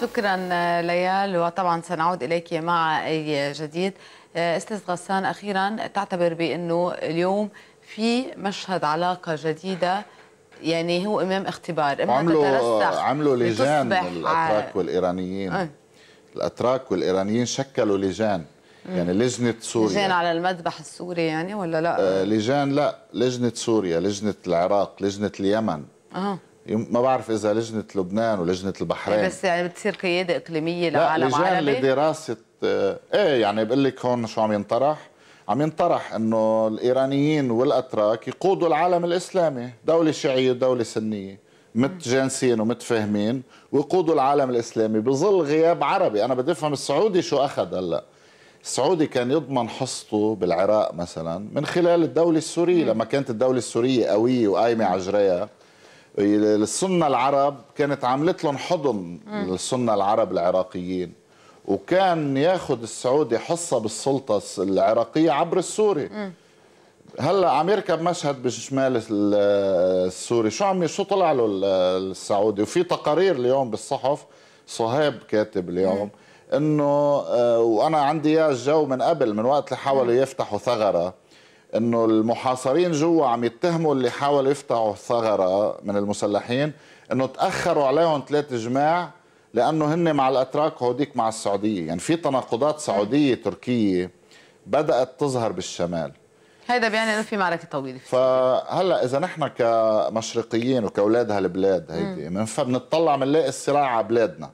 شكرا ليال وطبعا سنعود إليك مع أي جديد استاذ غسان أخيرا تعتبر بأنه اليوم في مشهد علاقه جديده يعني هو امام اختبار اما عملوا عملوا لجان الاتراك آه. والايرانيين أه. الاتراك والايرانيين شكلوا لجان يعني لجنة سوريا لجان على المذبح السوري يعني ولا لا؟ آه لجان لا لجنة سوريا لجنة العراق لجنة اليمن آه. ما بعرف إذا لجنة لبنان ولجنة البحرين إيه، بس يعني بتصير قيادة إقليمية لعالم لا لجان عربي لدراسة آه، إيه يعني بقول لك هون شو عم ينطرح عم ينطرح انه الايرانيين والاتراك يقودوا العالم الاسلامي دوله شيعيه ودوله سنيه متجانسين ومتفاهمين ويقودوا العالم الاسلامي بظل غياب عربي انا بدي افهم السعودي شو اخذ هلا السعودي كان يضمن حصته بالعراق مثلا من خلال الدولة السورية لما كانت الدولة السورية قوية وقايمة على جريها السنة العرب كانت عملت لهم حضن السنة العرب العراقيين وكان ياخذ السعودي حصه بالسلطه العراقيه عبر السوري م. هلا عم يركب مشهد بالشمال السوري شو عم شو طلع له السعودي وفي تقارير اليوم بالصحف صهيب كاتب اليوم م. انه آه، وانا عندي اياه الجو من قبل من وقت اللي حاولوا يفتحوا ثغره انه المحاصرين جوا عم يتهموا اللي حاولوا يفتحوا ثغره من المسلحين انه تاخروا عليهم ثلاث جماع لانه هن مع الاتراك وهوديك مع السعوديه يعني في تناقضات سعوديه تركيه بدات تظهر بالشمال هذا بيعني انه في معركه طويله فهلا اذا نحن كمشرقيين وكاولاد هالبلاد هيدي فبنطلع بنلاقي الصراع على بلادنا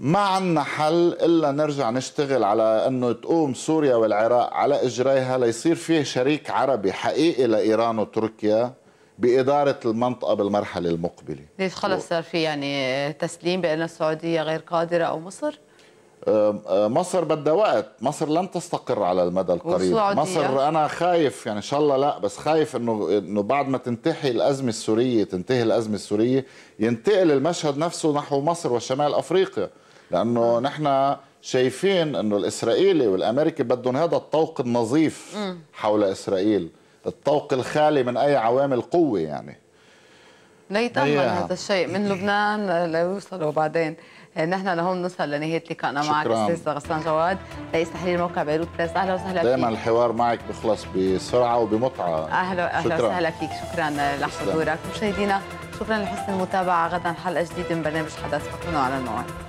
ما عندنا حل الا نرجع نشتغل على انه تقوم سوريا والعراق على اجريها ليصير فيه شريك عربي حقيقي لايران وتركيا بإدارة المنطقة بالمرحلة المقبلة ليش إيه، خلص صار في يعني آه، تسليم بأن السعودية غير قادرة أو مصر؟ أه، مصر بدها وقت مصر لن تستقر على المدى القريب والسعودية. مصر أنا خايف يعني إن شاء الله لا بس خايف أنه, إنه بعد ما تنتهي الأزمة السورية تنتهي الأزمة السورية ينتقل المشهد نفسه نحو مصر وشمال أفريقيا لأنه آه. نحن شايفين أنه الإسرائيلي والأمريكي بدهم هذا الطوق النظيف حول إسرائيل الطوق الخالي من أي عوامل قوة يعني لا يتأمل هذا الشيء من لبنان ليوصلوا بعدين آه، نحن لهون نصل لنهايه لقائنا معك استاذ غسان جواد رئيس تحرير موقع بيروت بريس اهلا وسهلا فيك دائما الحوار معك بخلص بسرعه وبمتعه اهلا اهلا وسهلا فيك شكرا لحضورك مشاهدينا شكرا لحسن المتابعه غدا حلقه جديده من برنامج حدث فكونوا على الموعد